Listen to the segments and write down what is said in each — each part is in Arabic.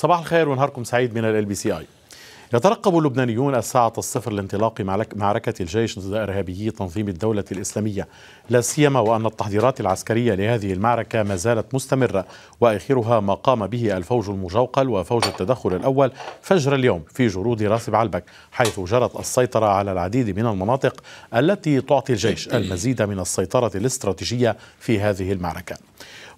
صباح الخير ونهاركم سعيد من ال بي سي اي يترقب اللبنانيون الساعة الصفر لانطلاق معركة الجيش ضد إرهابيي تنظيم الدولة الإسلامية لا سيما وأن التحضيرات العسكرية لهذه المعركة ما زالت مستمرة وآخرها ما قام به الفوج المجوقل وفوج التدخل الأول فجر اليوم في جرود راس بعلبك حيث جرت السيطرة على العديد من المناطق التي تعطي الجيش المزيد من السيطرة الاستراتيجية في هذه المعركة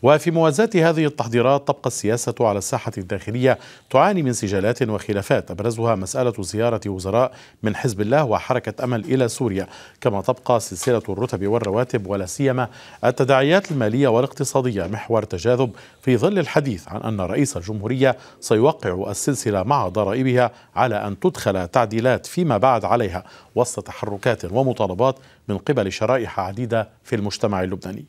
وفي موازاة هذه التحضيرات تبقى السياسة على الساحة الداخلية تعاني من سجالات وخلافات أبرزها مسألة زيارة وزراء من حزب الله وحركة أمل إلى سوريا كما تبقى سلسلة الرتب والرواتب ولا سيما التداعيات المالية والاقتصادية محور تجاذب في ظل الحديث عن أن رئيس الجمهورية سيوقع السلسلة مع ضرائبها على أن تدخل تعديلات فيما بعد عليها وسط تحركات ومطالبات من قبل شرائح عديدة في المجتمع اللبناني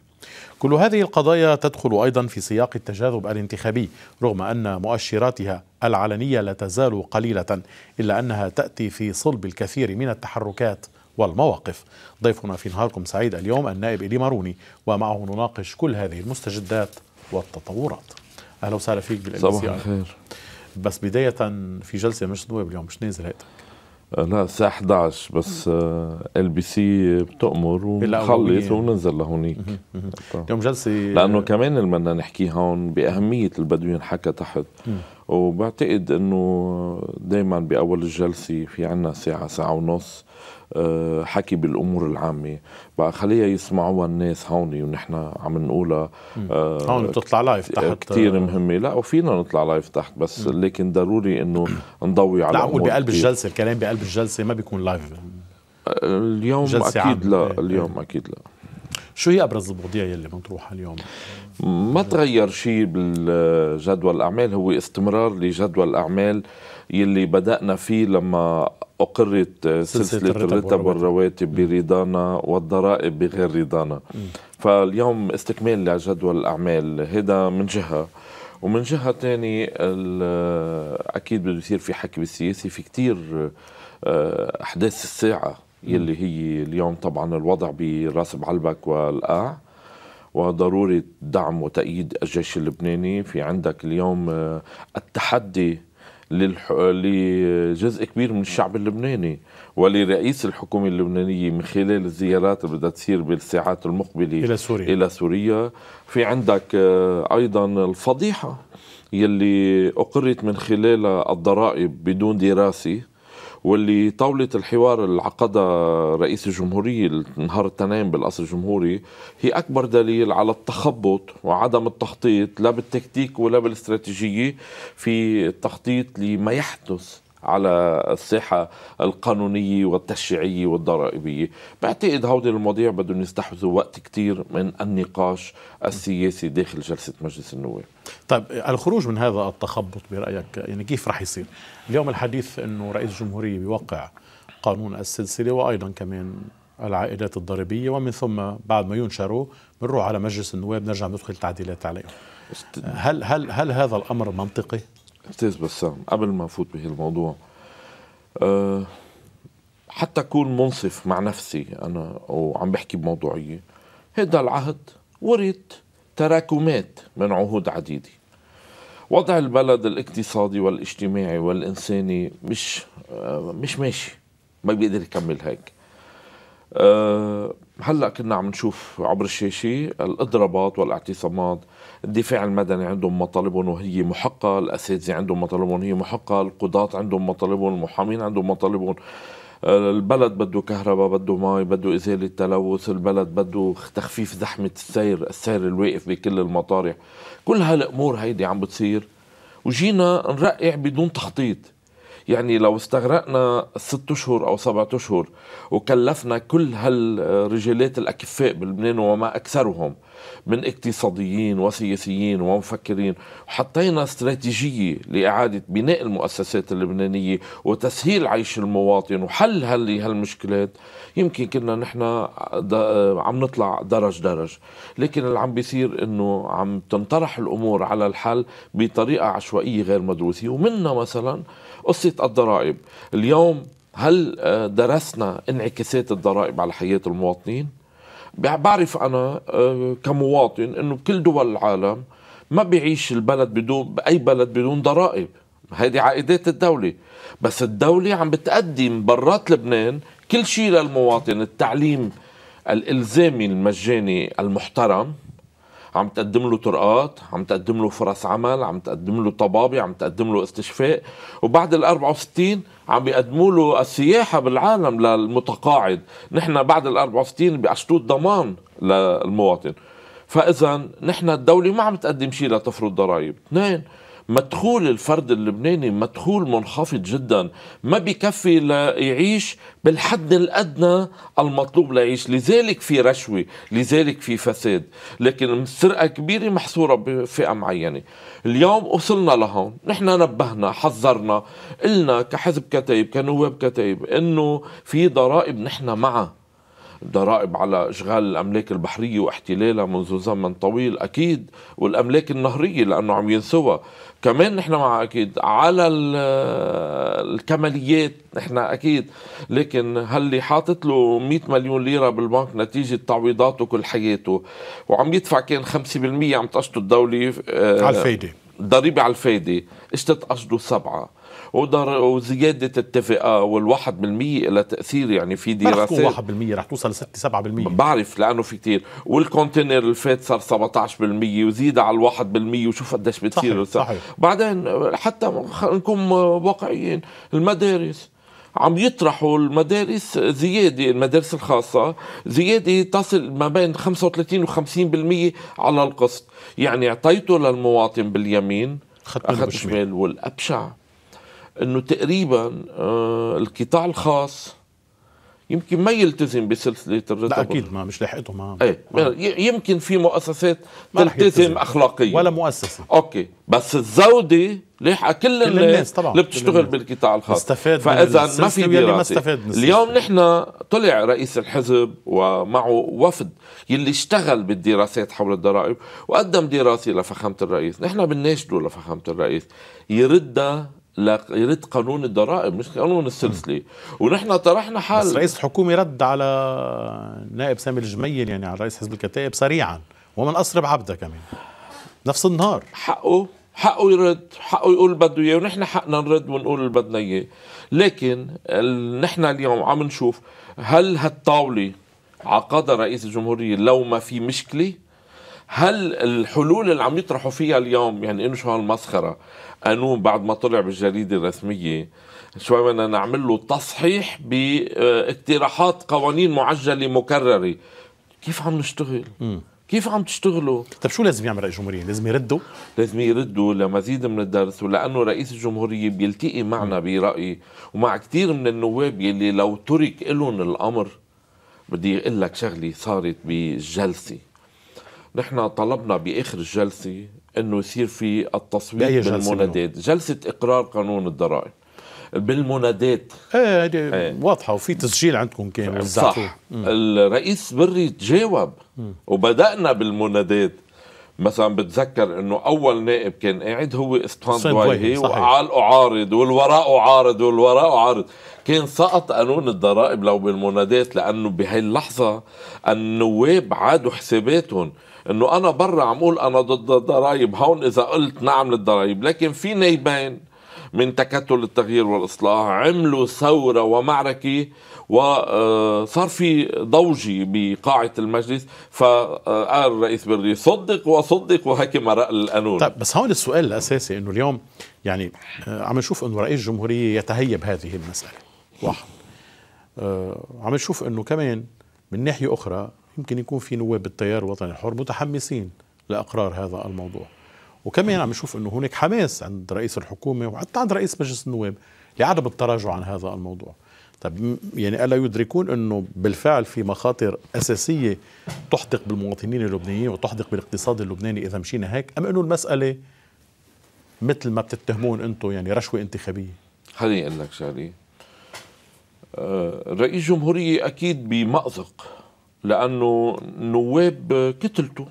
كل هذه القضايا تدخل أيضا في سياق التجاذب الانتخابي رغم أن مؤشراتها العلنية لا تزال قليلة إلا أنها تأتي في صلب الكثير من التحركات والمواقف ضيفنا في نهاركم سعيد اليوم النائب إلي ماروني ومعه نناقش كل هذه المستجدات والتطورات أهلا وسهلا فيك بالإمسيار صباح الخير بس بداية في جلسة مش اليوم مش نازل هيك آه، لا الساعة 11 بس آه، ال بي سي بتأمر وبنخلص وبننزل لهونيك يوم جلسة لأنه كمان اللي بدنا نحكيه هون بأهمية البدوي ينحكى تحت وبعتقد انه دائما بأول الجلسة في عنا ساعة ساعة ونص آه، حكي بالامور العامه بقى خليها يسمعوها الناس هون ونحن عم نقولها آه، هون بتطلع لايف تحت آه. كثير مهمه لا وفينا نطلع لايف تحت بس مم. لكن ضروري انه نضوي على لا عم بقلب الجلسه الكلام بقلب الجلسه ما بيكون لايف اليوم اكيد عام. لا إيه، إيه. اليوم ايه. اكيد لا شو هي ابرز المواضيع يلي مطروحه اليوم؟ ما تغير شيء بالجدول الاعمال هو استمرار لجدول الاعمال يلي بدأنا فيه لما أقرت سلسلة الرتب والرواتب برضانا والضرائب بغير رضانا فاليوم استكمال لجدول الأعمال هذا من جهة ومن جهة تاني أكيد بده يصير في حكي بالسياسي في كتير آه، أحداث الساعة يلي هي اليوم طبعا الوضع براس بعلبك والقاع وضرورة دعم وتأييد الجيش اللبناني في عندك اليوم آه، التحدي لجزء كبير من الشعب اللبناني ولرئيس الحكومة اللبنانية من خلال الزيارات اللي بدها تصير بالساعات المقبلة إلى سوريا إلى سوريا في عندك آه، أيضا الفضيحة يلي أقرت من خلالها الضرائب بدون دراسة واللي طاولة الحوار اللي عقدها رئيس الجمهورية نهار التنين بالقصر الجمهوري هي أكبر دليل على التخبط وعدم التخطيط لا بالتكتيك ولا بالاستراتيجية في التخطيط لما يحدث على الساحة القانونية والتشريعية والضرائبية بعتقد هودي المواضيع بدهم يستحوذوا وقت كتير من النقاش السياسي داخل جلسة مجلس النواب طيب الخروج من هذا التخبط برأيك يعني كيف رح يصير اليوم الحديث أنه رئيس الجمهورية بيوقع قانون السلسلة وأيضا كمان العائدات الضريبية ومن ثم بعد ما ينشروا بنروح على مجلس النواب نرجع ندخل تعديلات عليهم هل هل هل هذا الامر منطقي؟ استاذ بسام قبل ما افوت بهالموضوع أه حتى اكون منصف مع نفسي انا وعم بحكي بموضوعيه هذا العهد ورد تراكمات من عهود عديده وضع البلد الاقتصادي والاجتماعي والانساني مش آه، مش ماشي ما بيقدر يكمل هيك أه هلا كنا عم نشوف عبر الشاشه الاضرابات والاعتصامات الدفاع المدني عندهم مطالبهم وهي محقة الأساتذة عندهم مطالبهم وهي محقة القضاة عندهم مطالبهم المحامين عندهم مطالبهم آه، البلد بده كهرباء بده مي بده إزالة تلوث البلد بده تخفيف زحمة السير السير الواقف بكل المطارح كل هالأمور هيدي عم بتصير وجينا نرقع بدون تخطيط يعني لو استغرقنا ست اشهر او سبعة اشهر وكلفنا كل هالرجالات الاكفاء بلبنان وما اكثرهم من اقتصاديين وسياسيين ومفكرين حطينا استراتيجية لإعادة بناء المؤسسات اللبنانية وتسهيل عيش المواطن وحل هل هالمشكلات يمكن كنا نحن عم نطلع درج درج لكن اللي عم بيصير انه عم تنطرح الامور على الحل بطريقه عشوائيه غير مدروسه ومنها مثلا قصه الضرائب اليوم هل آه، درسنا انعكاسات الضرائب على حياه المواطنين بعرف انا آه، كمواطن انه بكل دول العالم ما بيعيش البلد بدون باي بلد بدون ضرائب هذه عائدات الدولة بس الدولة عم بتقدم برات لبنان كل شيء للمواطن التعليم الإلزامي المجاني المحترم عم تقدم له طرقات عم تقدم له فرص عمل عم تقدم له طبابة عم تقدم له استشفاء وبعد ال 64 عم بيقدموا له السياحة بالعالم للمتقاعد نحن بعد ال 64 بأشطوط ضمان للمواطن فإذا نحن الدولة ما عم تقدم شيء لتفرض ضرائب اثنين مدخول الفرد اللبناني مدخول منخفض جدا ما بكفي ليعيش بالحد الأدنى المطلوب ليعيش لذلك في رشوة لذلك في فساد لكن سرقة كبيرة محصورة بفئة معينة اليوم وصلنا لهون نحن نبهنا حذرنا قلنا كحزب كتايب كنواب كتايب انه في ضرائب نحن معها ضرائب على إشغال الأملاك البحرية واحتلالها منذ زمن طويل أكيد والأملاك النهرية لأنه عم ينسوها كمان نحن مع أكيد على آه، الكماليات نحن أكيد لكن هاللي حاطط له 100 مليون ليرة بالبنك نتيجة تعويضاته كل حياته وعم يدفع كان 5% عم تقشطه الدولة آه، على الفايدة ضريبة على الفايدة اشتت قصده سبعة وزياده التفئه آه، والواحد بالمية إلى تاثير يعني في دراسات ما واحد بالمية رح توصل 6 7% بعرف لانه في كثير والكونتينر الفات صار 17% وزيد على الواحد بالمية وشوف قديش بتصير صحيح. صحيح. بعدين حتى نكون واقعيين المدارس عم يطرحوا المدارس زيادة المدارس الخاصة زيادة تصل ما بين 35 و 50% على القسط يعني أعطيته للمواطن باليمين أخذ بالشمال والأبشع انه تقريبا آه، القطاع الخاص يمكن ما يلتزم بسلسله الرتب لا اكيد ما مش لحقته ما ايه يمكن في مؤسسات ما تلتزم اخلاقيا ولا مؤسسه اوكي بس الزوده لحق كل, كل الناس طبعا اللي بتشتغل بالقطاع الخاص استفاد فاذا ما في ما استفاد اليوم نحن طلع رئيس الحزب ومعه وفد يلي اشتغل بالدراسات حول الضرائب وقدم دراسه لفخامه الرئيس نحن بنناشده لفخامه الرئيس يردها لقيت قانون الضرائب مش قانون السلسله ونحن طرحنا حال بس رئيس الحكومه رد على نائب سامي الجميل يعني على رئيس حزب الكتائب سريعا ومن اسرب عبده كمان نفس النهار حقه حقه يرد حقه يقول بده اياه ونحن حقنا نرد ونقول اللي بدنا اياه لكن نحن اليوم عم نشوف هل هالطاوله عقد رئيس الجمهوريه لو ما في مشكله هل الحلول اللي عم يطرحوا فيها اليوم يعني انه شو هالمسخره قانون بعد ما طلع بالجريده الرسميه شوي بدنا نعمل له تصحيح باقتراحات قوانين معجله مكرره كيف عم نشتغل؟ م. كيف عم تشتغلوا؟ طيب شو لازم يعمل رئيس الجمهورية؟ لازم يردوا؟ لازم يردوا لمزيد من الدرس ولأنه رئيس الجمهورية بيلتقي معنا برأيي ومع كثير من النواب يلي لو ترك لهم الأمر بدي أقول لك شغلة صارت بالجلسة نحن طلبنا بآخر الجلسة انه يصير في التصويت بالمنادات جلسه اقرار قانون الضرائب بالمنادات ايه هذه ايه. واضحه وفي تسجيل عندكم كان صح م. الرئيس بري تجاوب وبدانا بالمنادات مثلا بتذكر انه اول نائب كان قاعد هو اسطنبول واي وقال عارض والوراء عارض والوراء عارض كان سقط قانون الضرائب لو بالمنادات لانه بهي اللحظه النواب عادوا حساباتهم انه انا برا عم اقول انا ضد الضرائب هون اذا قلت نعم للضرائب لكن في نيبين من تكتل التغيير والاصلاح عملوا ثوره ومعركه وصار آه، في ضوجي بقاعة المجلس فقال الرئيس بري صدق وصدق ما مرق القانون طيب بس هون السؤال الأساسي أنه اليوم يعني آه، عم نشوف أنه رئيس الجمهورية يتهيب هذه المسألة واحد آه، عم نشوف أنه كمان من ناحية أخرى يمكن يكون في نواب التيار الوطني الحر متحمسين لاقرار هذا الموضوع وكمان عم نشوف انه هناك حماس عند رئيس الحكومه وحتى عند رئيس مجلس النواب لعدم التراجع عن هذا الموضوع طب يعني الا يدركون انه بالفعل في مخاطر اساسيه تحدق بالمواطنين اللبنانيين وتحدق بالاقتصاد اللبناني اذا مشينا هيك ام انه المساله مثل ما بتتهمون انتم يعني رشوه انتخابيه خليني اقول لك شغله آه، رئيس جمهوريه اكيد بمأزق لانه النواب كتلته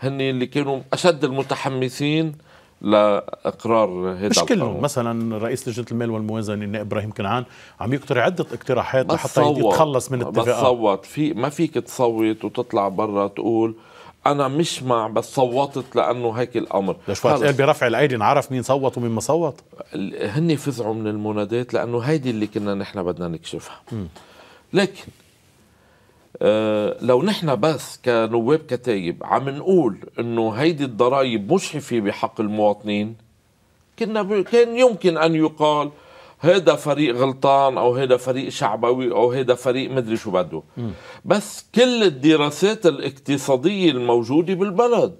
هن اللي كانوا اشد المتحمسين لاقرار هذا مش كلهم مثلا رئيس لجنه المال والموازنه النائب ابراهيم كنعان عم يقترح عده اقتراحات لحتى يتخلص من بس صوت في ما فيك تصوت وتطلع برا تقول انا مش مع بس صوتت لانه هيك الامر ليش قال برفع الايدي نعرف مين صوت ومين ما صوت هن فزعوا من المنادات لانه هيدي اللي كنا نحن بدنا نكشفها م. لكن آه، لو نحن بس كنواب كتايب عم نقول انه هيدي الضرائب مجحفه بحق المواطنين كنا ب... كان يمكن ان يقال هذا فريق غلطان او هذا فريق شعبوي او هذا فريق مدري شو بده بس كل الدراسات الاقتصاديه الموجوده بالبلد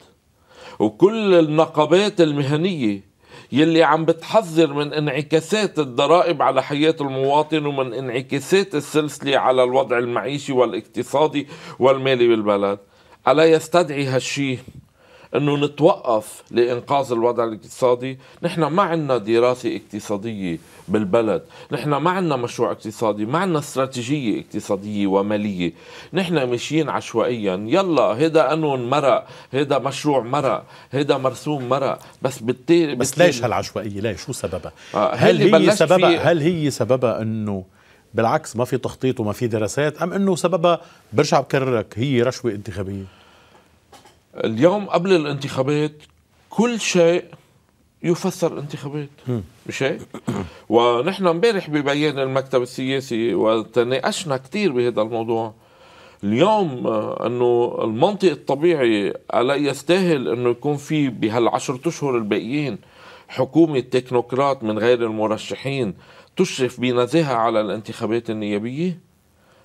وكل النقابات المهنيه يلي عم بتحذر من انعكاسات الضرائب على حياة المواطن ومن انعكاسات السلسلة على الوضع المعيشي والاقتصادي والمالي بالبلد ألا يستدعي هالشيء انه نتوقف لانقاذ الوضع الاقتصادي نحن ما عندنا دراسه اقتصاديه بالبلد نحن ما عندنا مشروع اقتصادي ما عندنا استراتيجيه اقتصاديه وماليه نحن ماشيين عشوائيا يلا هيدا قانون مرق هيدا مشروع مرق هيدا مرسوم مرق بس بالتالي بس بالتالي ليش هالعشوائيه ليش شو سببها آه هل هي سببها هل هي سببها انه بالعكس ما في تخطيط وما في دراسات ام انه سببها برجع بكررك هي رشوه انتخابيه اليوم قبل الانتخابات كل شيء يفسر انتخابات مش هيك؟ ونحن امبارح ببيان المكتب السياسي وتناقشنا كثير بهذا الموضوع اليوم آه، انه المنطق الطبيعي الا يستاهل انه يكون في بهالعشرة اشهر الباقيين حكومة تكنوقراط من غير المرشحين تشرف بنزاهة على الانتخابات النيابية؟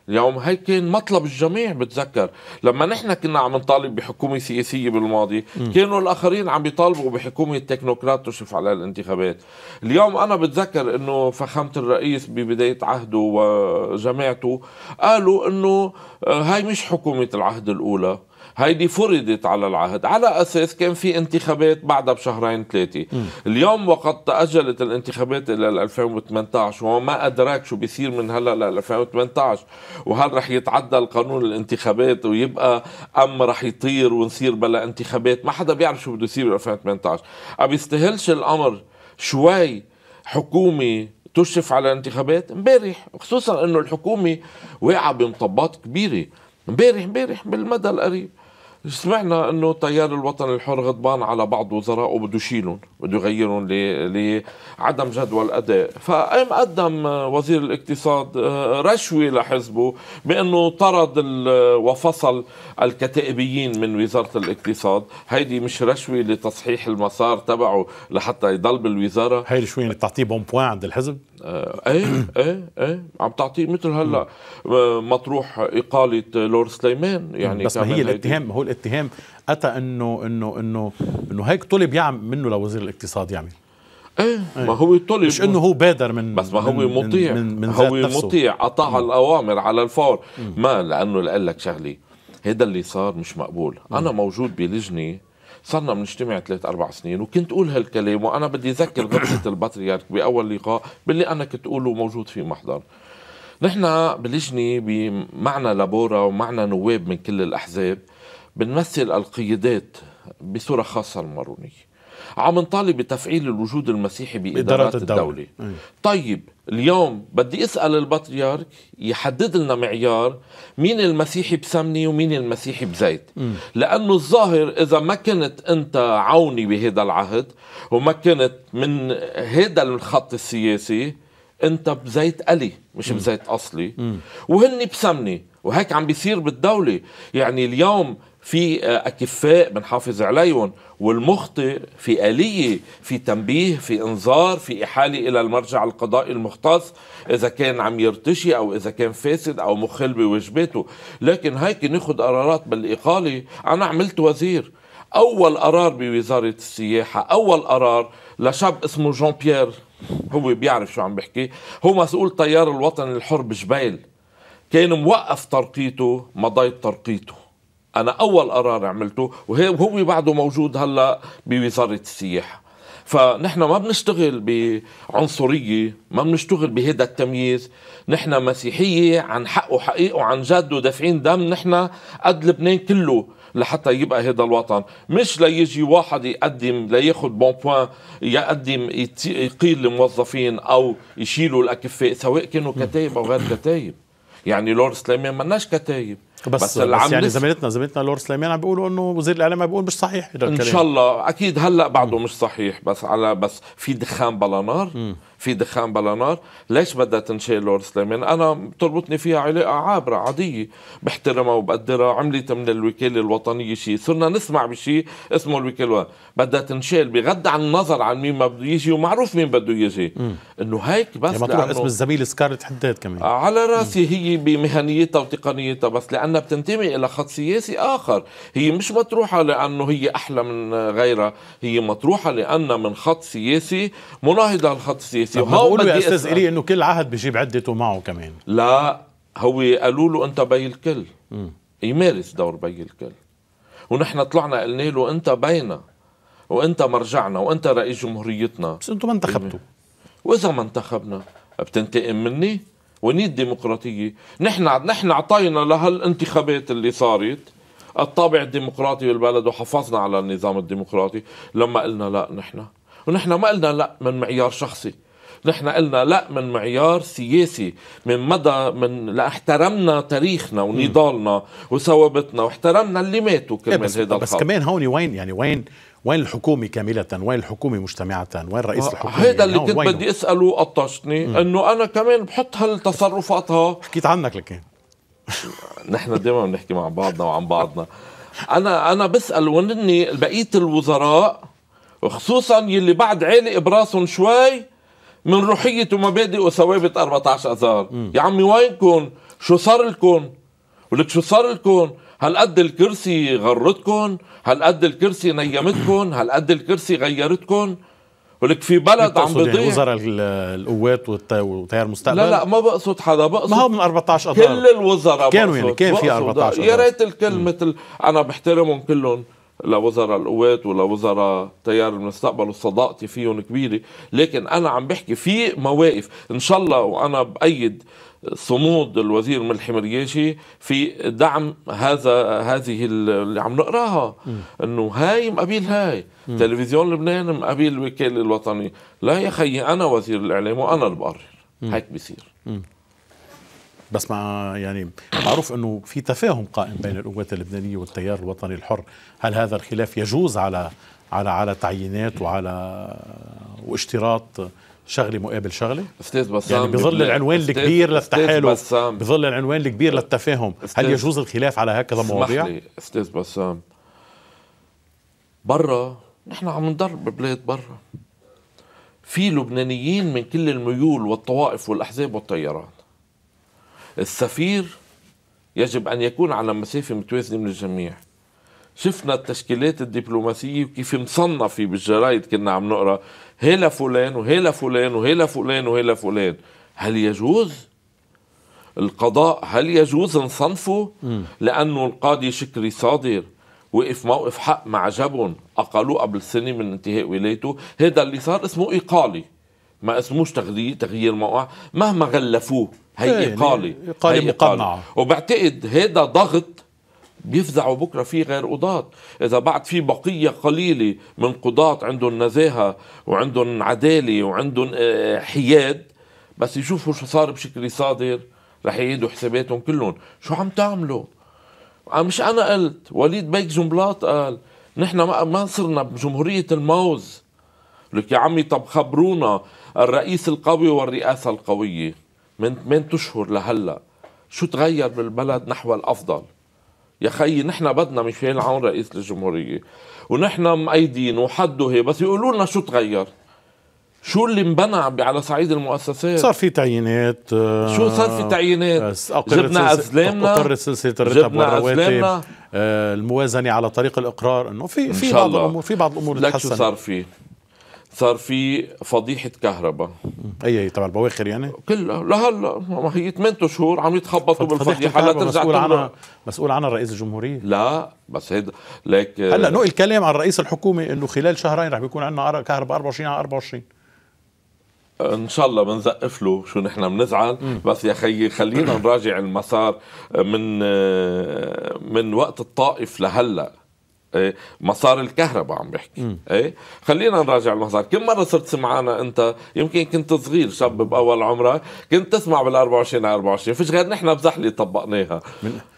اليوم هي كان مطلب الجميع بتذكر لما نحن كنا عم نطالب بحكومة سياسية بالماضي م. كانوا الآخرين عم بيطالبوا بحكومة تكنوقراط تشرف على الانتخابات اليوم أنا بتذكر أنه فخامة الرئيس ببداية عهده وجماعته قالوا أنه آه، هاي مش حكومة العهد الأولى هيدي فرضت على العهد على أساس كان في انتخابات بعدها بشهرين ثلاثة اليوم وقد تأجلت الانتخابات إلى 2018 وما أدراك شو بيصير من هلا ل 2018 وهل رح يتعدى القانون الانتخابات ويبقى أم رح يطير ونصير بلا انتخابات ما حدا بيعرف شو بده يصير ب 2018 ابي يستاهلش الأمر شوي حكومة تشرف على الانتخابات امبارح خصوصا انه الحكومه واقعه بمطبات كبيره امبارح امبارح بالمدى القريب سمعنا انه التيار الوطني الحر غضبان على بعض وزرائه بده يشيلهم بده يغيرهم لعدم جدوى الاداء فقام قدم وزير الاقتصاد آه، رشوه لحزبه بانه طرد وفصل الكتائبيين من وزاره الاقتصاد هيدي مش رشوه لتصحيح المسار تبعه لحتى يضل بالوزاره هي شوي يعني بتعطيه بون بوان عند الحزب آه، ايه ايه ايه عم تعطيه مثل هلا آه، مطروح اقاله لور سليمان يعني بس ما هي الاتهام هو الاتهام الاتهام اتى انه انه انه انه هيك طلب يعمل منه لوزير الاقتصاد يعمل يعني. إيه،, ايه ما هو طلب مش انه هو بادر من بس ما هو مطيع من, من هو نفسه. مطيع اطاع الاوامر على الفور م. ما لانه قال لك شغله هذا اللي صار مش مقبول م. انا موجود بلجنه صرنا بنجتمع ثلاث اربع سنين وكنت اقول هالكلام وانا بدي اذكر غرفه البطريرك باول لقاء باللي انا كنت اقوله موجود في محضر نحن بلجنه بمعنا لابورا ومعنا نواب من كل الاحزاب بنمثل القيادات بصورة خاصة المارونية عم نطالب بتفعيل الوجود المسيحي بإدارات الدولة, الدولة. طيب اليوم بدي أسأل البطريرك يحدد لنا معيار مين المسيحي بسمنة ومين المسيحي بزيت لأنه الظاهر إذا ما كنت أنت عوني بهذا العهد وما كنت من هذا الخط السياسي أنت بزيت ألي مش بزيت أصلي م. وهن بسمنة وهيك عم بيصير بالدولة يعني اليوم في آه، أكفاء بنحافظ عليهم والمخطئ في آلية في تنبيه في إنذار في إحالة إلى المرجع القضائي المختص إذا كان عم يرتشي أو إذا كان فاسد أو مخل بواجباته لكن هيك ناخذ قرارات بالإقالة أنا عملت وزير أول قرار بوزارة السياحة أول قرار لشاب اسمه جون بيير هو بيعرف شو عم بحكي هو مسؤول طيار الوطن الحر بجبيل كان موقف ترقيته مضيت ترقيته انا اول قرار عملته وهو بعده موجود هلا بوزاره السياحه فنحن ما بنشتغل بعنصريه ما بنشتغل بهذا التمييز نحن مسيحيه عن حق وحقيقه وعن جد ودافعين دم نحن قد لبنان كله لحتى يبقى هذا الوطن مش ليجي واحد يقدم ليأخذ بون بوان يقدم يقيل الموظفين او يشيلوا الاكفاء سواء كانوا كتايب او غير كتايب يعني لورس سليمان مناش كتايب بس, بس, بس يعني زميلتنا زميلتنا لور سليمان عم بيقولوا انه وزير الاعلام عم بيقول مش صحيح الكلام ان شاء الله اكيد هلا بعده مش صحيح بس على بس في دخان بلا نار م. في دخان بلا نار ليش بدها تنشال لور سليمان انا بتربطني فيها علاقه عابره عاديه بحترمها وبقدرها عملت من الوكاله الوطنيه شيء صرنا نسمع بشيء اسمه الوكاله بدها تنشال بغض عن النظر عن مين ما بده يجي ومعروف مين بده يجي انه هيك بس يعني لأنه اسم الزميل سكارلت حداد كمان آه، على راسي مم. هي بمهنيتها وتقنيتها بس لانها بتنتمي الى خط سياسي اخر هي مش مطروحه لانه هي احلى من غيرها هي مطروحه لانها من خط سياسي مناهضه للخط السياسي السياسي هو يا استاذ الي انه كل عهد بجيب عدته معه كمان لا هو قالوا له انت بي الكل م. يمارس دور بي الكل ونحن طلعنا قلنا له انت بينا وانت مرجعنا وانت رئيس جمهوريتنا بس انتم ما انتخبتوا واذا ما انتخبنا بتنتقم مني وني الديمقراطيه نحن نحن اعطينا لهالانتخابات اللي صارت الطابع الديمقراطي بالبلد وحافظنا على النظام الديمقراطي لما قلنا لا نحن ونحن ما قلنا لا من معيار شخصي نحن قلنا لا من معيار سياسي من مدى من احترمنا تاريخنا ونضالنا وثوابتنا واحترمنا اللي ماتوا إيه، كمان هذا الخط بس كمان هون وين يعني وين وين الحكومة كاملة وين الحكومة مجتمعة وين رئيس آه، الحكومة هذا يعني اللي كنت بدي أسأله قطشني أنه أنا كمان بحط هالتصرفاتها حكيت عنك لكن إيه. نحن دائما بنحكي مع بعضنا وعن بعضنا أنا أنا بسأل وإني بقية الوزراء وخصوصا يلي بعد عالق براسهم شوي من روحية ومبادئ وثوابت 14 اذار يا عمي وينكم شو صار لكم ولك شو صار لكم هالقد الكرسي غرتكم هالقد الكرسي نيمتكم هالقد الكرسي غيرتكم ولك في بلد عم بيضيع يعني وزراء القوات والتيار المستقبل لا لا ما بقصد حدا بقصد ما هو من 14 اذار كل الوزراء كانوا يعني كان في 14 اذار يا ريت الكل مثل انا بحترمهم كلهم لوزراء القوات ولوزراء تيار المستقبل وصداقتي فيهم كبيره لكن انا عم بحكي في مواقف ان شاء الله وانا بايد صمود الوزير ملحي مرياشي في دعم هذا هذه اللي عم نقراها انه هاي مقابل هاي م. تلفزيون لبنان مقابل الوكاله الوطنيه لا يا خيي انا وزير الاعلام وانا اللي بقرر هيك بصير بس مع يعني معروف انه في تفاهم قائم بين القوات اللبنانيه والتيار الوطني الحر، هل هذا الخلاف يجوز على على على تعيينات وعلى واشتراط شغله مقابل شغله استاذ بسام يعني بظل العنوان الكبير للتحالف بظل العنوان الكبير للتفاهم هل يجوز الخلاف على هكذا مواضيع استاذ بسام برا نحن عم نضرب ببلاد برا في لبنانيين من كل الميول والطوائف والاحزاب والتيارات السفير يجب أن يكون على مسافة متوازنة من الجميع شفنا التشكيلات الدبلوماسية وكيف مصنفة بالجرايد كنا عم نقرأ هلا فلان وهلا فلان وهلا فلان وهلا فلان هل يجوز القضاء هل يجوز نصنفه لأنه القاضي شكري صادر وقف موقف حق مع جبن أقلوه قبل سنة من انتهاء ولايته هذا اللي صار اسمه إقالي ما اسموش تغيير تغيير موقع مهما غلفوه هي إقالة إقالة مقنعة وبعتقد هذا ضغط بيفزعوا بكره في غير قضاة اذا بعد في بقيه قليله من قضاة عندهم نزاهه وعندهم عداله وعندهم آه، حياد بس يشوفوا شو صار بشكل صادر رح يعيدوا حساباتهم كلهم شو عم تعملوا آه، مش انا قلت وليد بيك جنبلاط قال نحن ما صرنا بجمهوريه الموز لك يا عمي طب خبرونا الرئيس القوي والرئاسة القوية من من تشهر لهلا شو تغير بالبلد نحو الأفضل يا خيي نحن بدنا ميشيل عون رئيس الجمهورية ونحن مأيدين وحده هي بس يقولوا لنا شو تغير شو اللي انبنى على صعيد المؤسسات صار في تعيينات آه، شو صار في تعيينات جبنا أزلامنا أقر سلسلة الرتب والرواتب آه، الموازنة على طريق الإقرار إنه في في بعض الأمور في بعض الأمور لك شو صار فيه صار في فضيحه كهرباء اي اي تبع البواخر يعني كلها لهلا ما هي 8 شهور عم يتخبطوا بالفضيحه هلا ترجع مسؤول عنها مسؤول عنها رئيس الجمهوريه لا بس هيدا ليك هلا نقل كلام عن رئيس الحكومه انه خلال شهرين رح بيكون عندنا كهرباء 24 على 24 ان شاء الله بنزقف له شو نحن بنزعل بس يا خيي خلينا نراجع المسار من من وقت الطائف لهلا إيه، مسار الكهرباء عم بحكي ايه خلينا نراجع المسار كم مره صرت سمعانا انت يمكن كنت صغير شاب باول عمرك كنت تسمع بال 24 على 24 فيش غير نحن بزحله طبقناها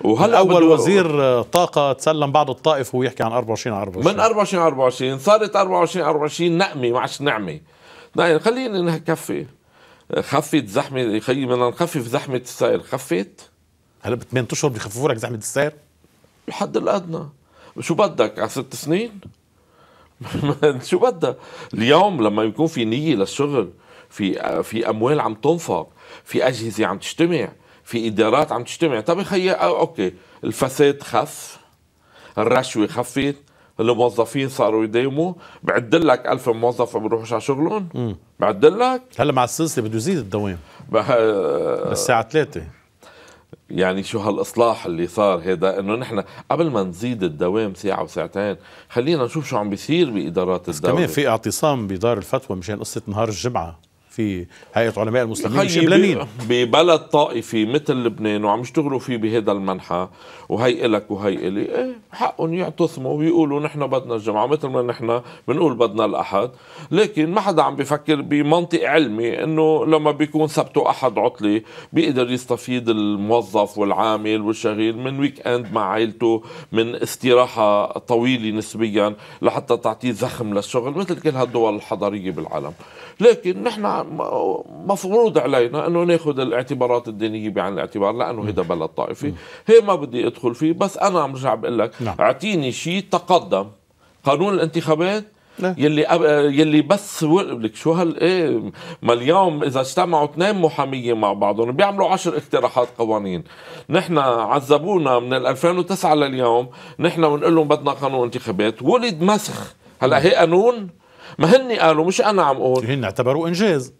وهلا اول وزير طاقه تسلم بعض الطائف ويحكي يحكي عن 24 على 24 من 24 على 24 صارت 24 على 24 نقمه معش نعمي نعمه خلينا نكفي خفت زحمه خيي بدنا نخفف زحمه السير خفت هلا بثمان اشهر بخففوا لك زحمه السير الحد الادنى شو بدك على ست سنين شو بدك؟ اليوم لما يكون في نيه للشغل في في اموال عم تنفق في اجهزه عم تجتمع في ادارات عم تجتمع طب خي آه، اوكي الفساد خف الرشوه خفت الموظفين صاروا يداوموا بعد لك 1000 موظف ما بيروحوش على شغلهم بعد لك هلا مع السلسله بده يزيد الدوام بس الساعه 3 يعني شو هالاصلاح اللي صار هذا انه نحن قبل ما نزيد الدوام ساعه وساعتين خلينا نشوف شو عم بيصير بادارات الدوله بس كمان في اعتصام بدار الفتوى مشان قصه نهار الجمعه في هيئه علماء المسلمين الشبلانيين ببلد طائفي مثل لبنان وعم يشتغلوا فيه بهذا المنحى وهي لك وهي لي ايه حقهم يعتصموا ويقولوا نحن بدنا الجمعه مثل ما نحن بنقول بدنا الاحد لكن ما حدا عم بفكر بمنطق علمي انه لما بيكون سبت واحد عطله بيقدر يستفيد الموظف والعامل والشغيل من ويك اند مع عائلته من استراحه طويله نسبيا لحتى تعطيه زخم للشغل مثل كل هالدول الحضاريه بالعالم لكن نحن مفروض علينا انه ناخذ الاعتبارات الدينيه بعين الاعتبار لانه هذا بلد طائفي هي ما بدي ادخل فيه بس انا عم برجع بقول لك نعم. اعطيني شيء تقدم قانون الانتخابات يلي أب... يلي بس لك شو هال ايه ما اليوم اذا اجتمعوا اثنين محاميه مع بعضهم بيعملوا عشر اقتراحات قوانين نحن عذبونا من 2009 لليوم نحن بنقول لهم بدنا قانون انتخابات ولد مسخ هلا هي قانون ما هن قالوا مش انا عم اقول هن اعتبروا انجاز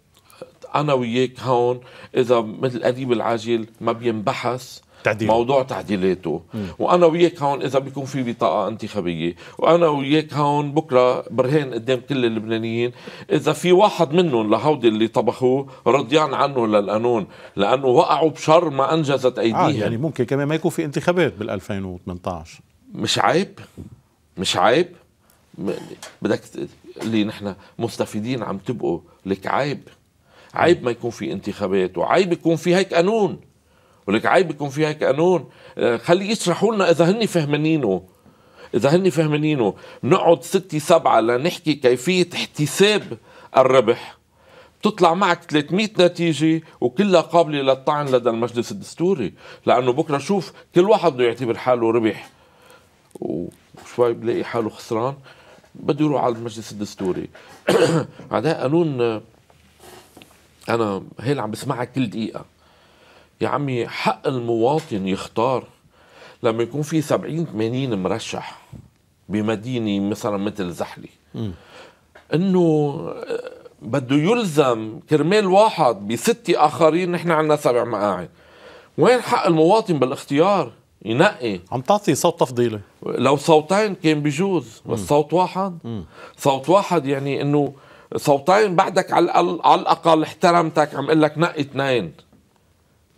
انا وياك هون اذا مثل الاديب العاجل ما بينبحث تعديل. موضوع تعديلاته مم. وانا وياك هون اذا بيكون في بطاقه انتخابيه وانا وياك هون بكره برهان قدام كل اللبنانيين اذا في واحد منهم لهودي اللي طبخوه رضيان عنه للقانون لانه وقعوا بشر ما انجزت آه، ايديهم آه يعني ممكن كمان ما يكون في انتخابات بال 2018 مش عيب مش عيب بدك اللي نحن مستفيدين عم تبقوا لك عيب عيب ما يكون في انتخابات وعيب يكون في هيك قانون ولك عيب يكون في هيك قانون آه، خلي يشرحوا لنا اذا هن فهمانينه اذا هن فهمانينه بنقعد ستة سبعة لنحكي كيفية احتساب الربح بتطلع معك 300 نتيجة وكلها قابلة للطعن لدى المجلس الدستوري لأنه بكرة شوف كل واحد بده يعتبر حاله ربح وشوي بلاقي حاله خسران بده يروح على المجلس الدستوري هذا قانون انا هي اللي عم بسمعها كل دقيقه يا عمي حق المواطن يختار لما يكون في 70 80 مرشح بمدينه مثلا مثل زحله انه آه، بده يلزم كرمال واحد بستة آخرين نحن عندنا سبع مقاعد وين حق المواطن بالاختيار ينقي عم تعطي صوت تفضيلي لو صوتين كان بجوز بس صوت واحد مم. صوت واحد يعني انه صوتين بعدك على الاقل, على الأقل احترمتك عم اقول لك نقي اثنين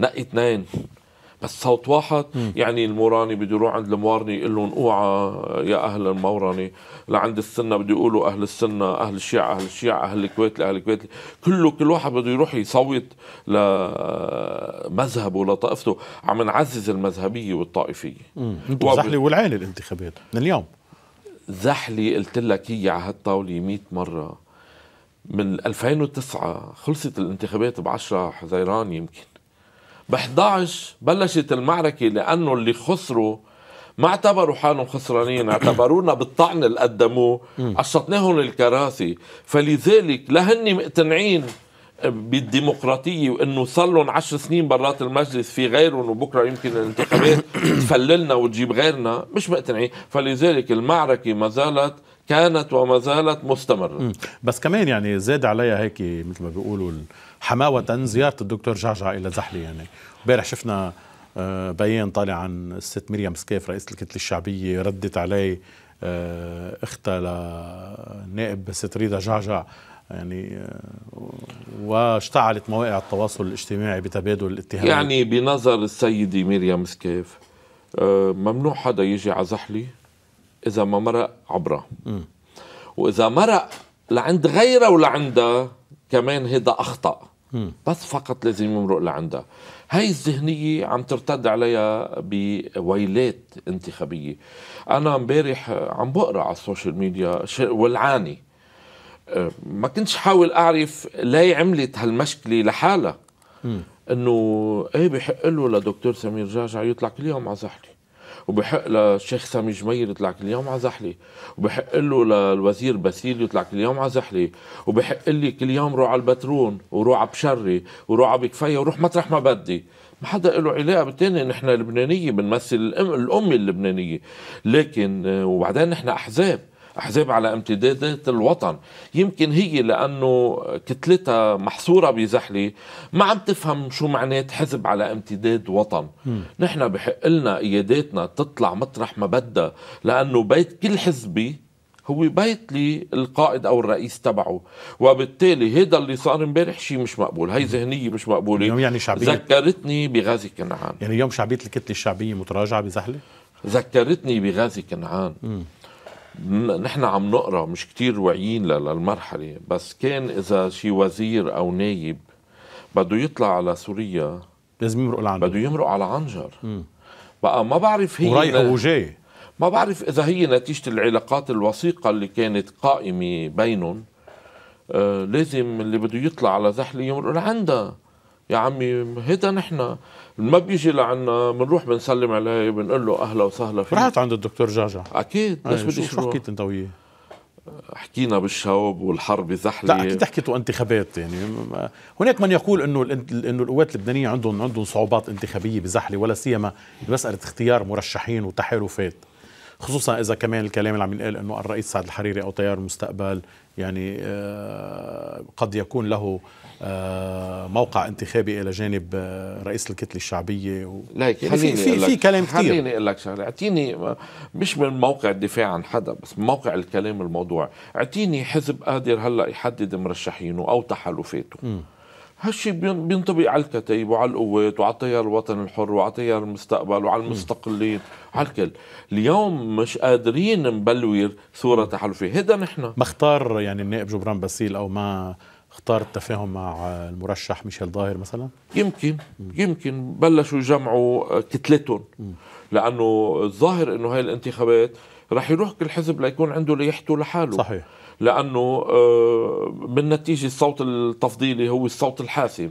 نقي اثنين بس صوت واحد مم. يعني الموراني بده يروح عند الموارني يقول لهم اوعى يا اهل الموراني لعند السنه بده يقولوا اهل السنه اهل الشيعه اهل الشيعه اهل الكويت اهل الكويت كله كل واحد بده يروح يصوت لمذهبه لطائفته عم نعزز المذهبيه والطائفيه وزحلي والعيله الانتخابات من اليوم زحلي قلت لك هي على هالطاوله 100 مره من 2009 خلصت الانتخابات ب 10 حزيران يمكن ب 11 بلشت المعركة لأنه اللي خسروا ما اعتبروا حالهم خسرانين اعتبرونا بالطعن اللي قدموه قشطناهم الكراسي فلذلك لا هن مقتنعين بالديمقراطيه وانه صار لهم 10 سنين برات المجلس في غيرهم وبكره يمكن الانتخابات تفللنا وتجيب غيرنا مش مقتنعين فلذلك المعركه ما زالت كانت وما زالت مستمره بس كمان يعني زاد عليها هيك مثل ما بيقولوا حماوة زيارة الدكتور جعجع إلى يعني امبارح شفنا آه، بيان طالع عن الست مريم سكيف رئيسة الكتلة الشعبية ردت عليه آه، اختها لنائب ست ريدا جعجع يعني آه، واشتعلت مواقع التواصل الاجتماعي بتبادل الاتهامات يعني بنظر السيدة مريم سكيف ممنوع حدا يجي على زحلي إذا ما مرق عبره وإذا مرق لعند غيره ولعندها كمان هيدا أخطأ بس فقط لازم يمرق لعندها هاي الذهنية عم ترتد عليها بويلات انتخابية أنا امبارح عم بقرأ على السوشيال ميديا والعاني أه، ما كنتش حاول أعرف ليه عملت هالمشكلة لحالها انه ايه بحق له لدكتور سمير جاجع يطلع كل يوم على زحله وبحق للشيخ سامي جميل يطلع كل يوم على زحله وبحق له للوزير باسيل يطلع كل يوم على زحله وبحق لي كل يوم روح على البترون وروح على بشري وروح على بكفيه وروح مطرح ما بدي ما حدا له علاقه بالتاني نحن لبنانيه بنمثل الام اللبنانيه لكن وبعدين نحن احزاب احزاب على امتدادات الوطن يمكن هي لانه كتلتها محصوره بزحله ما عم تفهم شو معنات حزب على امتداد وطن م. نحن بحق لنا اياداتنا تطلع مطرح ما بدها لانه بيت كل حزبي هو بيت للقائد او الرئيس تبعه وبالتالي هذا اللي صار امبارح شيء مش مقبول هي ذهنيه مش مقبوله اليوم يعني شعبيه ذكرتني بغازي كنعان يعني اليوم شعبيه الكتله الشعبيه متراجعه بزحله ذكرتني بغازي كنعان مم. نحن عم نقرا مش كتير واعيين للمرحله بس كان اذا شي وزير او نايب بده يطلع على سوريا لازم يمرق العنجر بده يمرق على عنجر بقى ما بعرف هي ورايح وجاي ما بعرف اذا هي نتيجه العلاقات الوثيقه اللي كانت قائمه بينهم آه لازم اللي بده يطلع على زحله يمرق لعندها يا عمي هيدا نحن ما بيجي لعنا بنروح بنسلم عليه بنقول له اهلا وسهلا فيك رحت عند الدكتور جعجع اكيد بس بدي إيه، شو حكيت انت وياه؟ حكينا بالشوب والحرب زحلة لا اكيد حكيتوا انتخابات يعني هناك من يقول انه انه القوات اللبنانيه عندهم عندهم صعوبات انتخابيه بزحله ولا سيما بمساله اختيار مرشحين وتحالفات خصوصا اذا كمان الكلام اللي عم ينقال انه الرئيس سعد الحريري او تيار المستقبل يعني آه، قد يكون له آه، موقع انتخابي الى جانب آه، رئيس الكتله الشعبيه و... ليك يعني في, في كلام كثير خليني اقول لك شغله اعطيني مش من موقع الدفاع عن حدا بس موقع الكلام الموضوع اعطيني حزب قادر هلا يحدد مرشحينه او تحالفاته هالشي بينطبق على الكتائب وعلى القوات وعلى التيار الوطني الحر وعلى التيار المستقبل وعلى المستقلين على الكل اليوم مش قادرين نبلور صورة تحالفية هيدا نحن مختار يعني النائب جبران باسيل أو ما اختار التفاهم مع المرشح ميشيل ظاهر مثلا يمكن يمكن بلشوا يجمعوا كتلتهم لانه الظاهر انه هاي الانتخابات رح يروح كل حزب ليكون عنده ليحته لحاله صحيح لانه بالنتيجه آه، الصوت التفضيلي هو الصوت الحاسم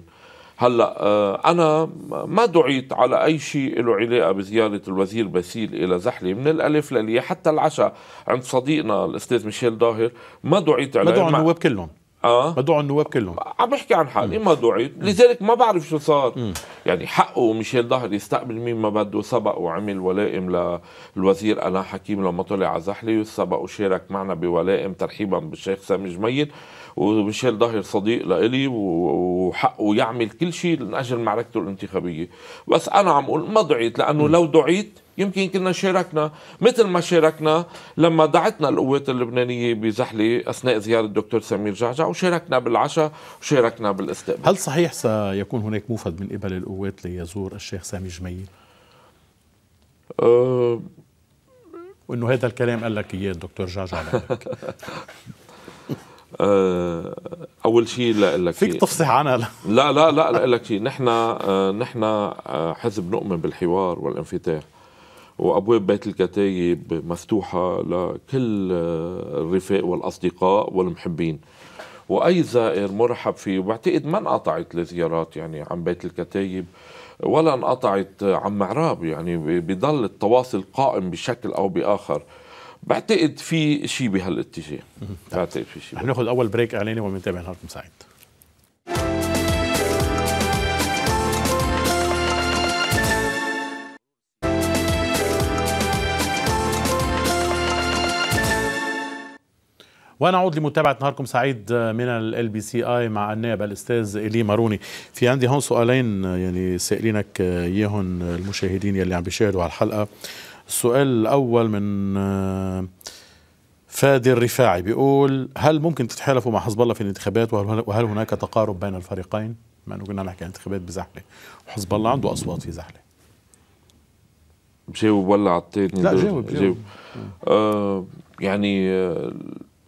هلا آه، انا ما دعيت على اي شيء له علاقه بزياره الوزير باسيل الى زحله من الالف للياء حتى العشاء عند صديقنا الاستاذ ميشيل ظاهر ما دعيت عليه ما دعوا النواب كلهم اه موضوع النواب كلهم عم بحكي عن حالي ما دعيت لذلك ما بعرف شو صار مم. يعني حقه ميشيل ظهر يستقبل مين ما بده سبق وعمل ولائم للوزير انا حكيم لما طلع على زحلي سبق وشارك معنا بولائم ترحيبا بالشيخ سامي جميل وميشيل ظهر صديق لإلي وحقه يعمل كل شيء من اجل معركته الانتخابيه بس انا عم اقول ما دعيت لانه مم. لو دعيت يمكن كنا شاركنا مثل ما شاركنا لما دعتنا القوات اللبنانيه بزحله اثناء زياره الدكتور سمير جعجع وشاركنا بالعشاء وشاركنا بالاستقبال هل صحيح سيكون هناك موفد من قبل القوات ليزور الشيخ سامي جميل؟ أه وانه هذا الكلام قال لك اياه الدكتور جعجع أه، اول شيء لا لك فيك تفصح عنها لا لا لا لا لك شيء نحن أه، نحن أه، حزب نؤمن بالحوار والانفتاح وابواب بيت الكتايب مفتوحه لكل الرفاق والاصدقاء والمحبين واي زائر مرحب فيه وبعتقد ما انقطعت الزيارات يعني عن بيت الكتايب ولا انقطعت عن معراب يعني بضل التواصل قائم بشكل او باخر بعتقد في شيء بهالاتجاه بعتقد في شيء رح ناخذ اول بريك اعلاني وبنتابع نهاركم سعيد ونعود لمتابعة نهاركم سعيد آه، من ال بي سي اي مع النائب الأستاذ إلي ماروني في عندي هون سؤالين آه، يعني سائلينك آه، إياهم المشاهدين يلي عم بيشاهدوا على الحلقة السؤال الأول من فادي الرفاعي بيقول هل ممكن تتحالفوا مع حزب الله في الانتخابات وهل, وهل هناك تقارب بين الفريقين؟ ما انه كنا نحكي عن انتخابات بزحله وحزب الله عنده اصوات في زحله بجاوب ولا على الثاني لا جاوب جاوب, جاوب. آه يعني آه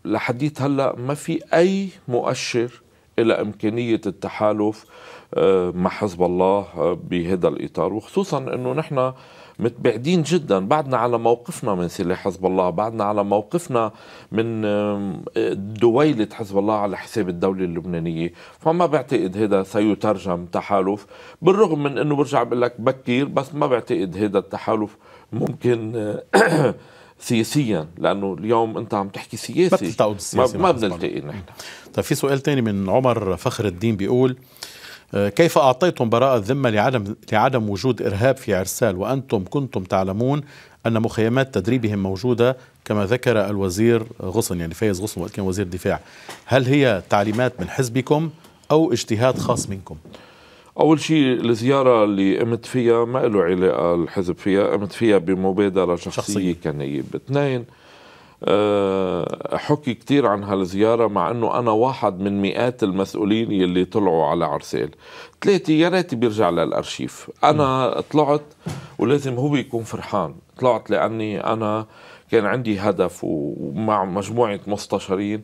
لحديت هلا ما في اي مؤشر الى امكانيه التحالف آه، مع حزب الله آه، بهذا الاطار وخصوصا انه نحن متبعدين جدا بعدنا على موقفنا من سلاح حزب الله بعدنا على موقفنا من دويلة حزب الله على حساب الدولة اللبنانية فما بعتقد هذا سيترجم تحالف بالرغم من انه برجع بقول لك بكير بس ما بعتقد هذا التحالف ممكن آه، سياسيا لانه اليوم انت عم تحكي سياسي ما, ما بنلتقي نحن طيب في سؤال تاني من عمر فخر الدين بيقول آه، كيف أعطيتم براءة ذمة لعدم, لعدم وجود إرهاب في عرسال وأنتم كنتم تعلمون أن مخيمات تدريبهم موجودة كما ذكر الوزير غصن يعني فايز غصن وقت كان وزير دفاع هل هي تعليمات من حزبكم أو اجتهاد خاص منكم؟ أول شيء الزيارة اللي قمت فيها ما له علاقة الحزب فيها قمت فيها بمبادرة شخصية, شخصية. كنيبة اثنين آه، حكي كثير عن هالزيارة مع أنه أنا واحد من مئات المسؤولين يلي طلعوا على عرسال ثلاثة يا ريت بيرجع للأرشيف أنا طلعت ولازم هو يكون فرحان طلعت لأني أنا كان عندي هدف ومع مجموعة مستشارين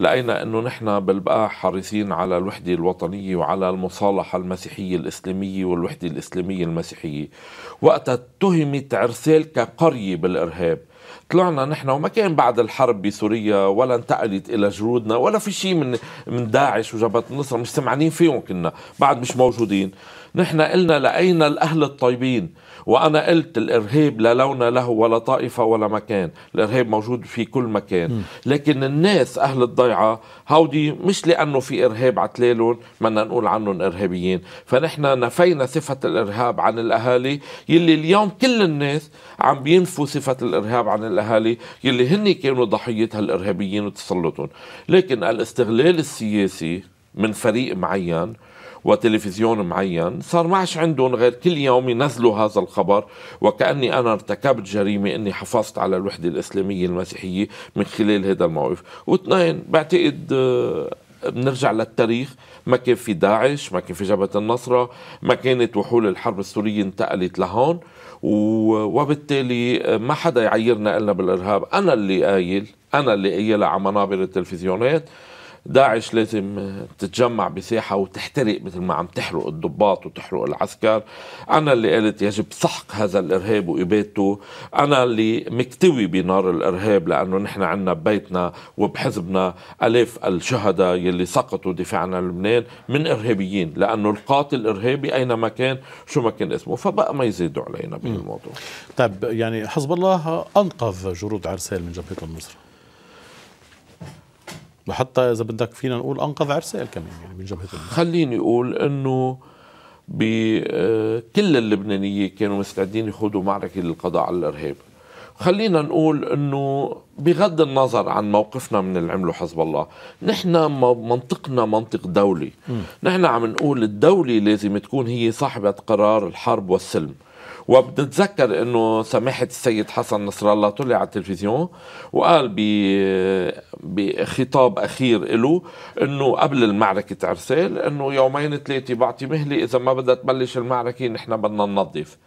لقينا انه نحن بالبقاع حريصين على الوحده الوطنيه وعلى المصالحه المسيحيه الاسلاميه والوحده الاسلاميه المسيحيه وقتها اتهمت عرسال كقريه بالارهاب طلعنا نحن وما كان بعد الحرب بسوريا ولا انتقلت الى جرودنا ولا في شيء من من داعش وجبهه النصره مش سمعانين فيهم كنا بعد مش موجودين نحن قلنا لقينا الاهل الطيبين وأنا قلت الإرهاب لا لون له ولا طائفة ولا مكان الإرهاب موجود في كل مكان لكن الناس أهل الضيعة هودي مش لأنه في إرهاب عتلالهم بدنا نقول عنهم إرهابيين فنحن نفينا صفة الإرهاب عن الأهالي يلي اليوم كل الناس عم بينفوا صفة الإرهاب عن الأهالي يلي هن كانوا ضحية هالإرهابيين وتسلطهم لكن الاستغلال السياسي من فريق معين وتلفزيون معين صار معش عندهم غير كل يوم ينزلوا هذا الخبر وكأني أنا ارتكبت جريمة أني حفظت على الوحدة الإسلامية المسيحية من خلال هذا الموقف واثنين بعتقد آه، بنرجع للتاريخ ما كان في داعش ما كان في جبهة النصرة ما كانت وحول الحرب السورية انتقلت لهون وبالتالي آه، ما حدا يعيرنا إلا بالإرهاب أنا اللي قايل أنا اللي قايلها على منابر التلفزيونات داعش لازم تتجمع بساحه وتحترق مثل ما عم تحرق الضباط وتحرق العسكر انا اللي قلت يجب سحق هذا الارهاب وابادته انا اللي مكتوي بنار الارهاب لانه نحن عندنا ببيتنا وبحزبنا الاف الشهداء يلي سقطوا دفاعا عن لبنان من ارهابيين لانه القاتل ارهابي اينما كان شو ما كان اسمه فبقى ما يزيدوا علينا بهالموضوع طيب يعني حزب الله انقذ جرود عرسال من جبهه النصره وحتى اذا بدك فينا نقول انقذ عرسال كمان يعني من جبهه خليني اقول انه بكل آه، اللبنانيين كانوا مستعدين يخوضوا معركه للقضاء على الارهاب خلينا نقول انه بغض النظر عن موقفنا من اللي عمله حزب الله نحن منطقنا منطق دولي م. نحن عم نقول الدولة لازم تكون هي صاحبة قرار الحرب والسلم وبنتذكر انه سماحه السيد حسن نصر الله طلع على التلفزيون وقال بخطاب اخير له انه قبل المعركه عرسال انه يومين ثلاثه بعطي مهله اذا ما بدها تبلش المعركه نحن بدنا ننظف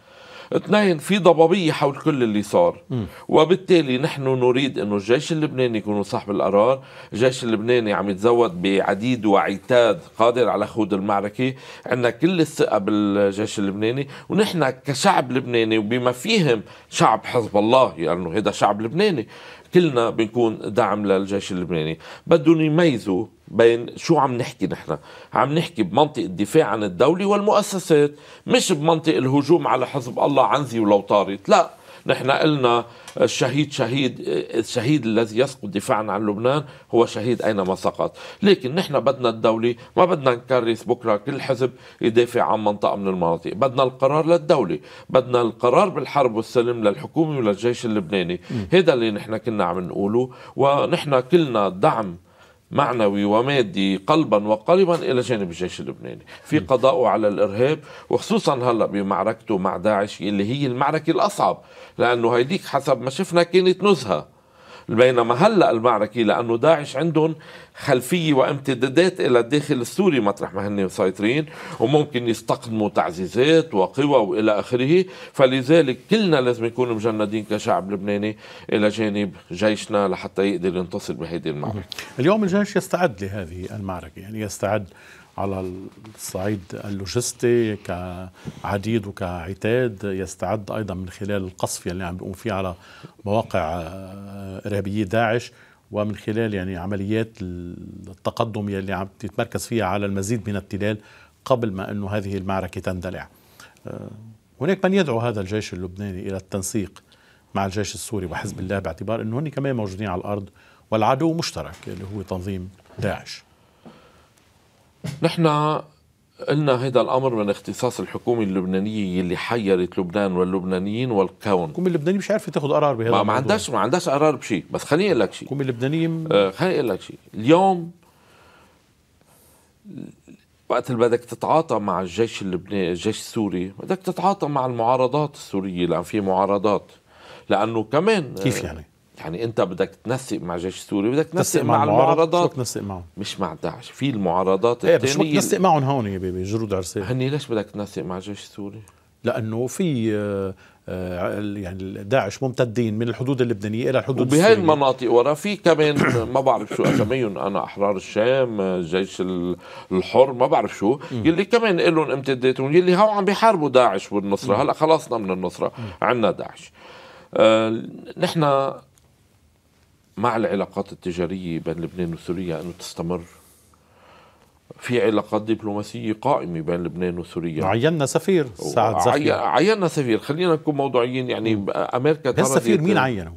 اثنين في ضبابية حول كل اللي صار م. وبالتالي نحن نريد أنه الجيش اللبناني يكون صاحب القرار الجيش اللبناني عم يتزود بعديد وعتاد قادر على خوض المعركة عندنا كل الثقة بالجيش اللبناني ونحن كشعب لبناني وبما فيهم شعب حزب الله لأنه يعني هذا شعب لبناني كلنا بنكون دعم للجيش اللبناني بدهم يميزوا بين شو عم نحكي نحن عم نحكي بمنطق الدفاع عن الدولة والمؤسسات مش بمنطق الهجوم على حزب الله عنزي ولو طارت لا نحن قلنا الشهيد شهيد الشهيد الذي يسقط دفاعا عن لبنان هو شهيد اينما سقط، لكن نحن بدنا الدوله ما بدنا نكرس بكره كل حزب يدافع عن منطقه من المناطق، بدنا القرار للدوله، بدنا القرار بالحرب والسلم للحكومه وللجيش اللبناني، هذا اللي نحن كنا عم نقوله ونحن كلنا دعم معنوي ومادي قلبا وقلبا الى جانب الجيش اللبناني في قضاءه على الارهاب وخصوصا هلا بمعركته مع داعش اللي هي المعركه الاصعب لانه هيديك حسب ما شفنا كانت نزهه بينما هلا المعركه لانه داعش عندهم خلفيه وامتدادات الى الداخل السوري مطرح ما هن مسيطرين وممكن يستقدموا تعزيزات وقوى والى اخره فلذلك كلنا لازم نكون مجندين كشعب لبناني الى جانب جيشنا لحتى يقدر ينتصر بهذه المعركه اليوم الجيش يستعد لهذه المعركه يعني يستعد على الصعيد اللوجستي كعديد وكعتاد يستعد ايضا من خلال القصف اللي يعني عم بيقوم فيه على مواقع آه، ارهابيه داعش ومن خلال يعني عمليات التقدم يلي عم تتمركز فيها على المزيد من التلال قبل ما انه هذه المعركه تندلع. آه، هناك من يدعو هذا الجيش اللبناني الى التنسيق مع الجيش السوري وحزب الله باعتبار انه هن كمان موجودين على الارض والعدو مشترك اللي هو تنظيم داعش. نحن قلنا هذا الامر من اختصاص الحكومه اللبنانيه اللي حيرت لبنان واللبنانيين والكون الحكومه اللبنانيه مش عارفه تاخذ قرار بهذا ما, ما عندهاش ما عندهاش قرار بشيء بس خليني اقول لك شيء الحكومه اللبنانيه آه خليني اقول لك شيء اليوم وقت اللي بدك تتعاطى مع الجيش اللبناني الجيش السوري بدك تتعاطى مع المعارضات السوريه لان في معارضات لانه كمان كيف يعني يعني انت بدك تنسق مع الجيش السوري بدك تنسق مع, مع المعارضات شو تنسق معهم مش مع داعش في المعارضات ايه بس شو تنسق معهم هون بجرود عرسان هني ليش بدك تنسق مع الجيش السوري لانه في آه، آه، يعني داعش ممتدين من الحدود اللبنانيه الى الحدود وبهي المناطق ورا في كمان ما بعرف شو اسميهم انا احرار الشام الجيش الحر ما بعرف شو يلي كمان لهم امتداتهم يلي هو عم بيحاربوا داعش والنصره هلا خلصنا من النصره عندنا داعش آه نحن مع العلاقات التجارية بين لبنان وسوريا أن تستمر في علاقات دبلوماسية قائمة بين لبنان وسوريا عيننا سفير سعد زخير عيننا سفير خلينا نكون موضوعيين يعني أمريكا بس سفير مين عينه؟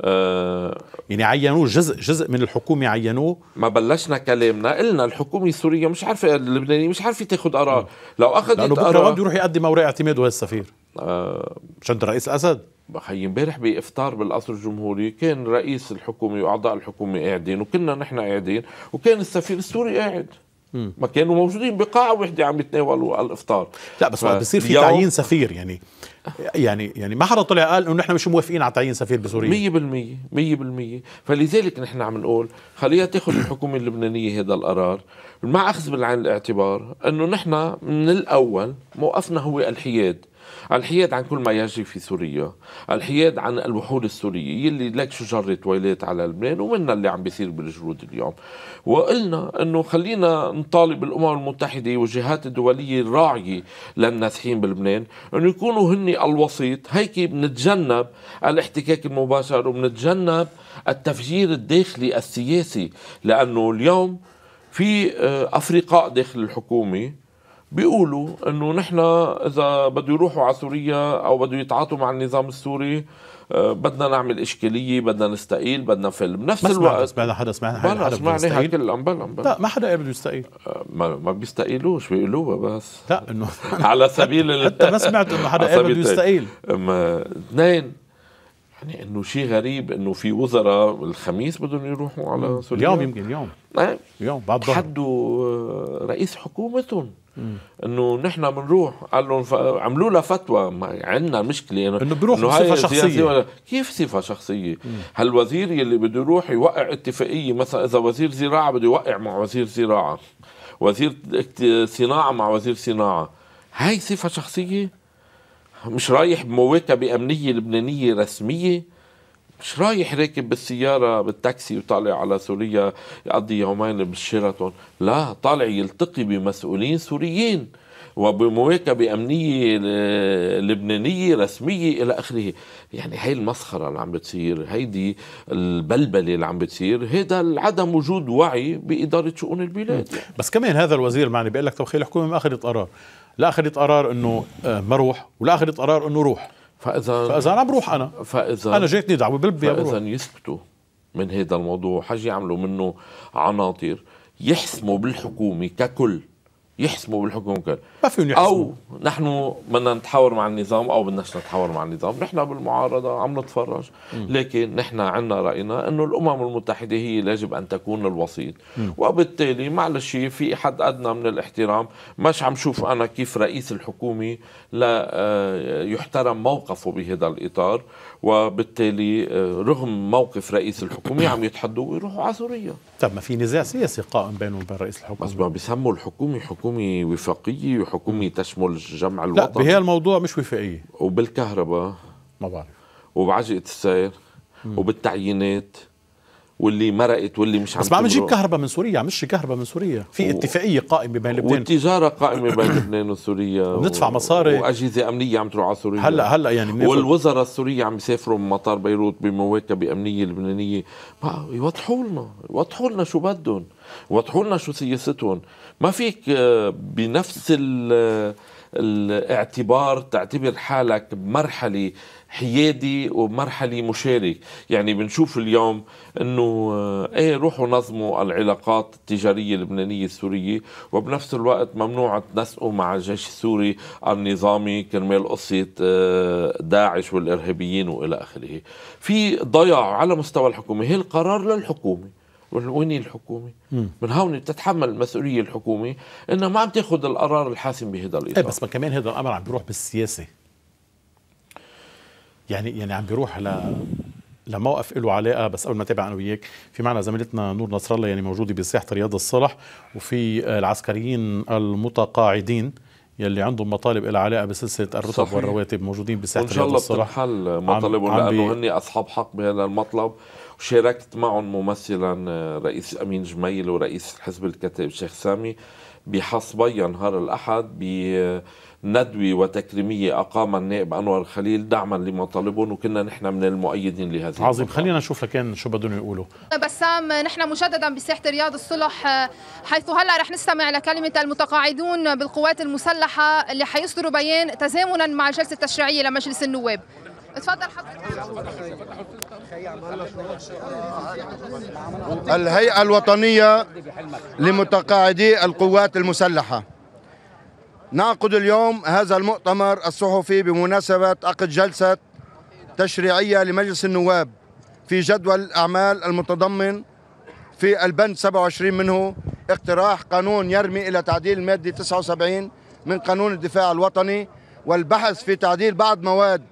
آه يعني عينوه جزء جزء من الحكومه عينوه ما بلشنا كلامنا قلنا الحكومه السوريه مش عارفه اللبنانيه مش عارفه تاخذ قرار لو اخذت قرار لانه بكره بده يروح يقدم اوراق اعتماده هالسفير آه مشان رئيس الاسد بخي امبارح بافطار بالقصر الجمهوري كان رئيس الحكومه واعضاء الحكومه قاعدين وكنا نحن قاعدين وكان السفير السوري قاعد ما كانوا موجودين بقاعة وحدة عم يتناولوا الافطار لا بس ف... بصير في تعيين سفير يعني يعني يعني ما حدا طلع قال انه نحن مش موافقين على تعيين سفير بسوريا 100% 100% فلذلك نحن عم نقول خليها تاخذ الحكومه اللبنانيه هذا القرار مع اخذ بالعين الاعتبار انه نحن من الاول موقفنا هو الحياد الحياد عن كل ما يجري في سوريا الحياد عن الوحول السورية يلي لك شو جرت ويلات على لبنان ومنا اللي عم بيصير بالجرود اليوم وقلنا انه خلينا نطالب الامم المتحدة والجهات الدولية الراعية للنازحين بلبنان انه يكونوا هن الوسيط هيك بنتجنب الاحتكاك المباشر وبنتجنب التفجير الداخلي السياسي لانه اليوم في آه، افرقاء داخل الحكومه بيقولوا انه نحن اذا بده يروحوا على سوريا او بده يتعاطوا مع النظام السوري آه، بدنا نعمل اشكاليه بدنا نستقيل بدنا فيلم بنفس الوقت ما حدا سمعنا حدا سمعناها كلها لا ما حدا قبل يستقيل آه، ما, ما بيستقيلوش بيقولوها بس لا انه على سبيل حتى ما سمعت انه حدا قبل يستقيل اثنين يعني انه شيء غريب انه في وزراء الخميس بدهم يروحوا على سوريا اليوم يمكن اليوم إيه؟ اليوم بعد حدوا آه، رئيس حكومتهم انه نحن بنروح قال لهم عملوا لها فتوى عندنا مشكله انه انه بروح بصفه شخصيه ولا... كيف صفه شخصيه؟ هالوزير يلي بده يروح يوقع اتفاقيه مثلا اذا وزير زراعه بده يوقع مع وزير زراعه وزير صناعه مع وزير صناعه هاي صفه شخصيه؟ مش رايح بمواكبه امنيه لبنانيه رسميه؟ مش رايح راكب بالسياره بالتاكسي وطالع على سوريا يقضي يومين بالشيراتون لا طالع يلتقي بمسؤولين سوريين وبمواكبة أمنية آه، لبنانية رسمية إلى آخره يعني هاي المسخرة اللي عم بتصير هيدي البلبلة اللي عم بتصير هذا عدم وجود وعي بإدارة شؤون البلاد بس كمان هذا الوزير معني بيقول لك توخي الحكومة ما أخذت قرار لا أخذت قرار أنه آه، ما روح ولا أخذت قرار أنه روح فاذا فاذا انا بروح انا فاذا انا جيتني دعوه بلبي فاذا يسكتوا من هذا الموضوع حاجة يعملوا منه عناطر يحسموا بالحكومة ككل يحسموا بالحكم وكل ما فيهم يحسموا او نحن بدنا نتحاور مع النظام او بدناش نتحاور مع النظام نحن بالمعارضه عم نتفرج م. لكن نحن عندنا راينا انه الامم المتحده هي يجب ان تكون الوسيط م. وبالتالي معلش في حد ادنى من الاحترام مش عم شوف انا كيف رئيس الحكومه لا آه، يحترم موقفه بهذا الاطار وبالتالي آه، رغم موقف رئيس الحكومة عم يتحدوا ويروحوا على سوريا طب ما في نزاع سياسي قائم بينهم وبين رئيس الحكومة بس ما بيسموا الحكومة حكومة وفاقية وحكومة تشمل الجمع الوطني لا بهي الموضوع مش وفاقية وبالكهرباء ما بعرف وبعجقة السير وبالتعيينات واللي مرقت واللي مش عم بس ما عم نجيب كهرباء من سوريا عم نشتري كهرباء من سوريا في اتفاقيه قائمه بين لبنان والتجاره قائمه بين لبنان وسوريا بندفع مصاري واجهزه امنيه عم تروح على سوريا هلا هلا يعني والوزراء السورية عم يسافروا من مطار بيروت بمواكبه امنيه لبنانيه يوضحوا لنا يوضحوا لنا شو بدهم يوضحوا لنا شو سياستهم ما فيك آه، بنفس آه، الاعتبار تعتبر حالك بمرحله حيادي ومرحلي مشارك يعني بنشوف اليوم انه آه، ايه روحوا نظموا العلاقات التجارية اللبنانية السورية وبنفس الوقت ممنوع تنسقوا مع الجيش السوري النظامي كرمال قصة آه، داعش والارهابيين والى اخره في ضياع على مستوى الحكومة هي القرار للحكومة وين الحكومه؟ من هون بتتحمل المسؤوليه الحكومه انها ما عم تاخذ القرار الحاسم بهذا الاطار إيه بس ما كمان هذا الامر عم بيروح بالسياسه يعني يعني عم بيروح ل لموقف له علاقه بس قبل ما تابع انا وياك في معنا زميلتنا نور نصر الله يعني موجوده بساحه رياض الصلح وفي العسكريين المتقاعدين يلي عندهم مطالب لها علاقه بسلسله الرتب صحيح. والرواتب موجودين بساحه رياض الصلح وان شاء الله بتنحل مطالبهم لانه هن اصحاب حق بهذا المطلب وشاركت معهم ممثلا آه، رئيس امين جميل ورئيس حزب الكتائب الشيخ سامي بحصبي نهار الاحد ب ندوي وتكريمية أقام النائب أنور خليل دعما لمطالبهم وكنا نحن من المؤيدين لهذه عظيم خلينا نشوف لكان شو بدهم يقولوا بسام نحن مجددا بساحة رياض الصلح آه، حيث هلا رح نستمع لكلمة المتقاعدون بالقوات المسلحة اللي حيصدروا بيان تزامنا مع الجلسة التشريعية لمجلس النواب تفضل حضرتك الهيئة الوطنية لمتقاعدي القوات المسلحة نعقد اليوم هذا المؤتمر الصحفي بمناسبة عقد جلسة تشريعية لمجلس النواب في جدول الأعمال المتضمن في البند 27 منه اقتراح قانون يرمي إلى تعديل المادة 79 من قانون الدفاع الوطني والبحث في تعديل بعض مواد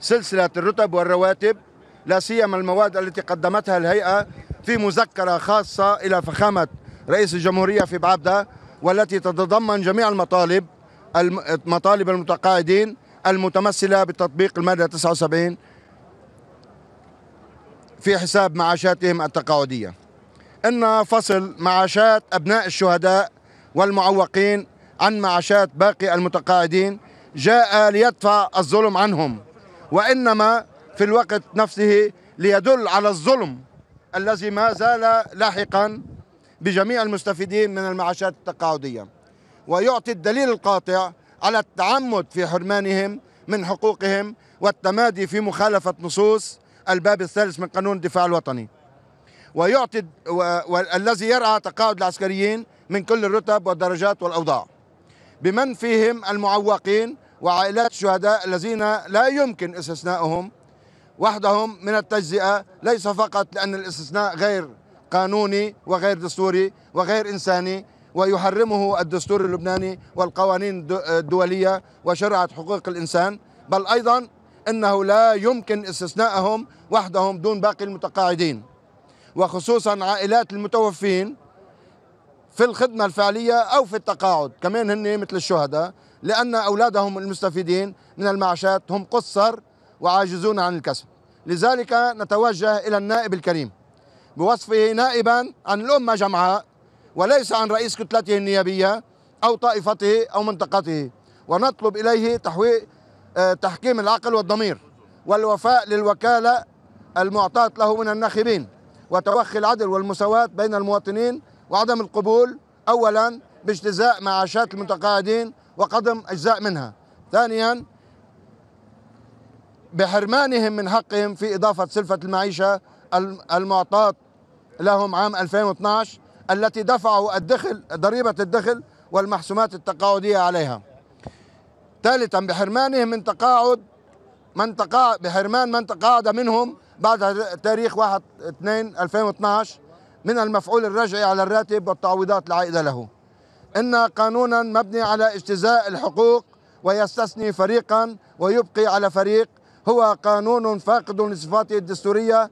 سلسلة الرتب والرواتب لا سيما المواد التي قدمتها الهيئة في مذكرة خاصة إلى فخامة رئيس الجمهورية في بعبدة والتي تتضمن جميع المطالب مطالب المتقاعدين المتمثلة بتطبيق المادة 79 في حساب معاشاتهم التقاعدية إن فصل معاشات أبناء الشهداء والمعوقين عن معاشات باقي المتقاعدين جاء ليدفع الظلم عنهم وإنما في الوقت نفسه ليدل على الظلم الذي ما زال لاحقا بجميع المستفيدين من المعاشات التقاعديه ويعطي الدليل القاطع على التعمد في حرمانهم من حقوقهم والتمادي في مخالفة نصوص الباب الثالث من قانون الدفاع الوطني ويعطي والذي يرعى تقاعد العسكريين من كل الرتب والدرجات والأوضاع بمن فيهم المعوقين وعائلات الشهداء الذين لا يمكن استثناؤهم وحدهم من التجزئة ليس فقط لأن الاستثناء غير قانوني وغير دستوري وغير إنساني ويحرمه الدستور اللبناني والقوانين الدولية وشرعة حقوق الإنسان بل أيضا أنه لا يمكن استثنائهم وحدهم دون باقي المتقاعدين وخصوصا عائلات المتوفين في الخدمة الفعلية أو في التقاعد كمان هن مثل الشهداء لأن أولادهم المستفيدين من المعاشات هم قصر وعاجزون عن الكسب لذلك نتوجه إلى النائب الكريم بوصفه نائبا عن الأمة جمعاء وليس عن رئيس كتلته النيابية أو طائفته أو منطقته ونطلب إليه تحويل آه، تحكيم العقل والضمير والوفاء للوكالة المعطاة له من الناخبين وتوخي العدل والمساواة بين المواطنين وعدم القبول أولا باجتزاء معاشات المتقاعدين وقدم أجزاء منها ثانيا بحرمانهم من حقهم في إضافة سلفة المعيشة المعطاة لهم عام 2012 التي دفعوا الدخل ضريبة الدخل والمحسومات التقاعدية عليها ثالثا بحرمانهم من تقاعد من تقاعد بحرمان من تقاعد منهم بعد تاريخ 1 2 2012 من المفعول الرجعي على الراتب والتعويضات العائدة له إن قانونا مبني على اجتزاء الحقوق ويستثني فريقا ويبقي على فريق هو قانون فاقد لصفاته الدستورية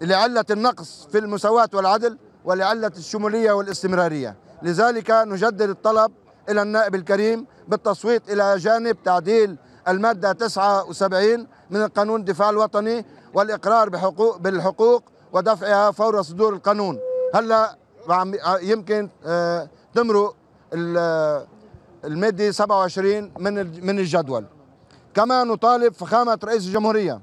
لعلة النقص في المساواة والعدل ولعلة الشمولية والاستمرارية لذلك نجدد الطلب إلى النائب الكريم بالتصويت إلى جانب تعديل المادة 79 من القانون الدفاع الوطني والإقرار بحقوق بالحقوق ودفعها فور صدور القانون هلا يمكن تمرق آه، المادة 27 من من الجدول كما نطالب فخامة رئيس الجمهورية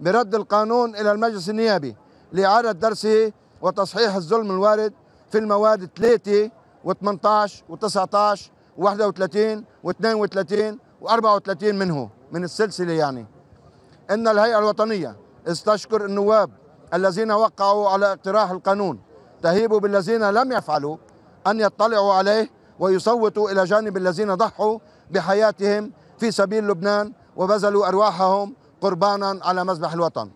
برد القانون إلى المجلس النيابي لإعادة درسه وتصحيح الظلم الوارد في المواد 3 و18 و19 و31 و32 و34 منه من السلسلة يعني إن الهيئة الوطنية استشكر النواب الذين وقعوا على اقتراح القانون تهيب بالذين لم يفعلوا أن يطلعوا عليه ويصوتوا إلى جانب الذين ضحوا بحياتهم في سبيل لبنان وبذلوا أرواحهم قربانا على مذبح الوطن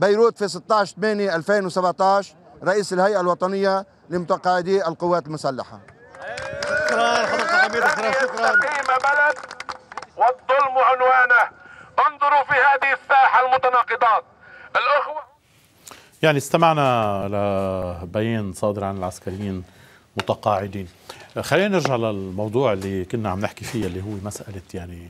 بيروت في 16 8 2017 رئيس الهيئة الوطنية لمتقاعدي القوات المسلحة شكرا حضرتك شكرا بلد والظلم عنوانه انظروا في هذه الساحة المتناقضات الأخوة يعني استمعنا لبيان صادر عن العسكريين متقاعدين خلينا نرجع للموضوع اللي كنا عم نحكي فيه اللي هو مسألة يعني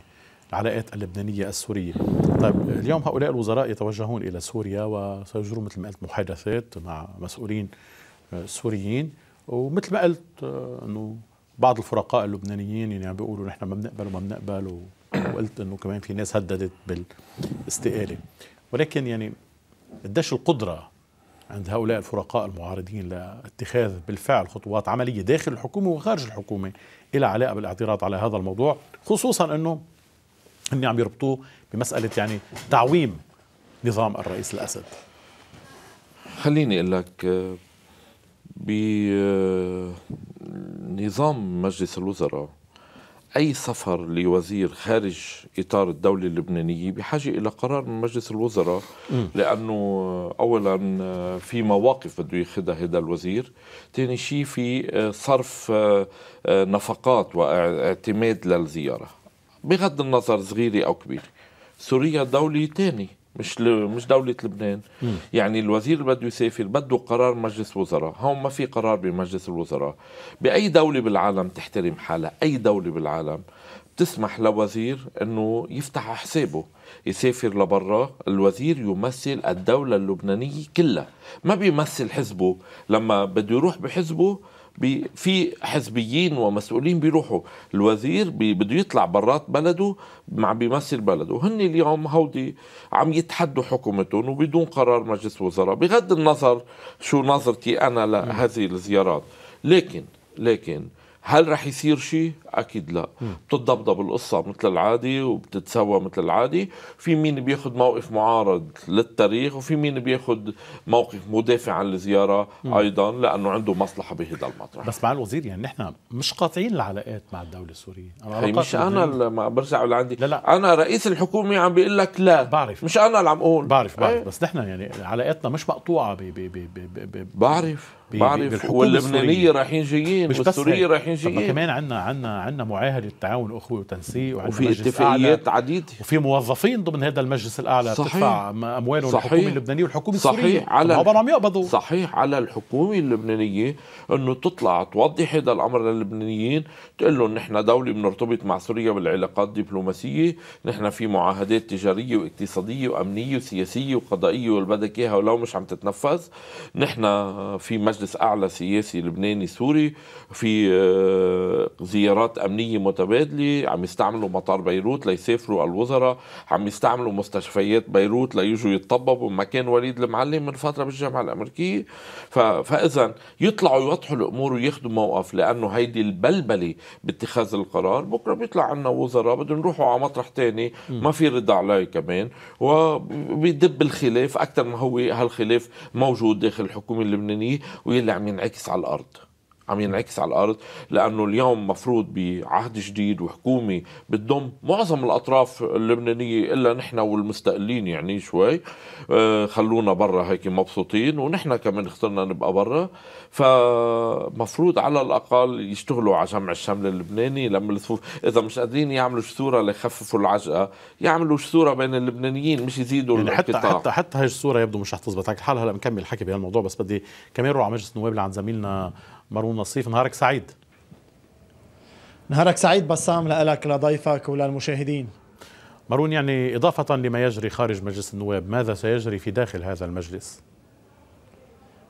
العلاقات اللبنانية السورية طيب اليوم هؤلاء الوزراء يتوجهون إلى سوريا وسيجرون مثل ما قلت محادثات مع مسؤولين سوريين ومثل ما قلت آه، أنه بعض الفرقاء اللبنانيين يعني عم بيقولوا نحن ما بنقبل وما بنقبل وقلت انه كمان في ناس هددت بالاستقاله ولكن يعني قديش القدره عند هؤلاء الفرقاء المعارضين لاتخاذ بالفعل خطوات عمليه داخل الحكومه وخارج الحكومه الى علاقه بالاعتراض على هذا الموضوع خصوصا انه هن عم يربطوه بمسألة يعني تعويم نظام الرئيس الأسد خليني أقول لك آه، بنظام آه، مجلس الوزراء أي سفر لوزير خارج إطار الدولة اللبنانية بحاجة إلى قرار من مجلس الوزراء م. لأنه أولا آه، في مواقف بده ياخذها هذا الوزير ثاني شيء في صرف نفقات واعتماد للزيارة بغض النظر صغيرة أو كبيرة سوريا دولة تاني مش مش دولة لبنان م. يعني الوزير بده يسافر بده قرار مجلس وزراء هون ما في قرار بمجلس الوزراء بأي دولة بالعالم تحترم حالها أي دولة بالعالم بتسمح لوزير انه يفتح حسابه يسافر لبرا الوزير يمثل الدولة اللبنانية كلها ما بيمثل حزبه لما بده يروح بحزبه في حزبيين ومسؤولين بيروحوا الوزير بده يطلع برات بلده مع بيمثل بلده هن اليوم هودي عم يتحدوا حكومتهم وبدون قرار مجلس وزراء بغض النظر شو نظرتي انا لهذه الزيارات لكن لكن هل رح يصير شيء؟ اكيد لا، بتتضبضب القصه مثل العادي وبتتسوى مثل العادي، في مين بياخذ موقف معارض للتاريخ وفي مين بياخذ موقف مدافع عن الزياره ايضا لانه عنده مصلحه بهذا المطرح بس مع الوزير يعني نحن مش قاطعين العلاقات مع الدوله السوريه، هي مش انا اللي برجع لعندي لا لا انا رئيس الحكومه عم بيقول لك لا بعرف مش انا اللي عم اقول بعرف بعرف أيه؟ بس نحن يعني علاقاتنا مش مقطوعه ب ب ب ب بعرف بعرف واللبنانيه رايحين جايين والسوريه رايحين جايين كمان عندنا عندنا عندنا معاهده تعاون اخوي وتنسيق وعندنا وفي اتفاقيات عديده وفي موظفين ضمن هذا المجلس الاعلى صحيح بتدفع اموالهم للحكومه الحكومه اللبنانيه والحكومه السوريه صحيح على يقبضوا صحيح على الحكومه اللبنانيه انه تطلع توضح هذا الامر للبنانيين تقول لهم نحن دوله بنرتبط مع سوريا بالعلاقات الدبلوماسيه نحن في معاهدات تجاريه واقتصاديه وامنيه وسياسيه وقضائيه والبدك اياها ولو مش عم تتنفذ نحن في مجلس مجلس أعلى سياسي لبناني سوري في آه، زيارات أمنية متبادلة عم يستعملوا مطار بيروت ليسافروا الوزراء عم يستعملوا مستشفيات بيروت ليجوا يتطببوا مكان وليد المعلم من فترة بالجامعة الأمريكية فإذا يطلعوا يوضحوا الأمور وياخذوا موقف لأنه هيدي البلبلة باتخاذ القرار بكرة بيطلع عنا وزراء بدهم يروحوا على مطرح تاني ما في رضا عليه كمان وبيدب الخلاف أكثر ما هو هالخلاف موجود داخل الحكومة اللبنانية عم ينعكس على الارض عم ينعكس على الارض لانه اليوم مفروض بعهد جديد وحكومه بتضم معظم الاطراف اللبنانيه الا نحن والمستقلين يعني شوي آه، خلونا برا هيك مبسوطين ونحن كمان اخترنا نبقى برا فمفروض على الاقل يشتغلوا على جمع الشمل اللبناني لما الصفوف اذا مش قادرين يعملوا جسوره ليخففوا العجقه يعملوا جسوره بين اللبنانيين مش يزيدوا يعني حتى الكتار. حتى حتى هاي الصوره يبدو مش رح تزبط الحال هلا مكمل الحكي بهالموضوع بس بدي كمان روح على مجلس النواب لعند زميلنا مارون نصيف نهارك سعيد نهارك سعيد بسام لك لضيفك وللمشاهدين مارون يعني إضافة لما يجري خارج مجلس النواب ماذا سيجري في داخل هذا المجلس؟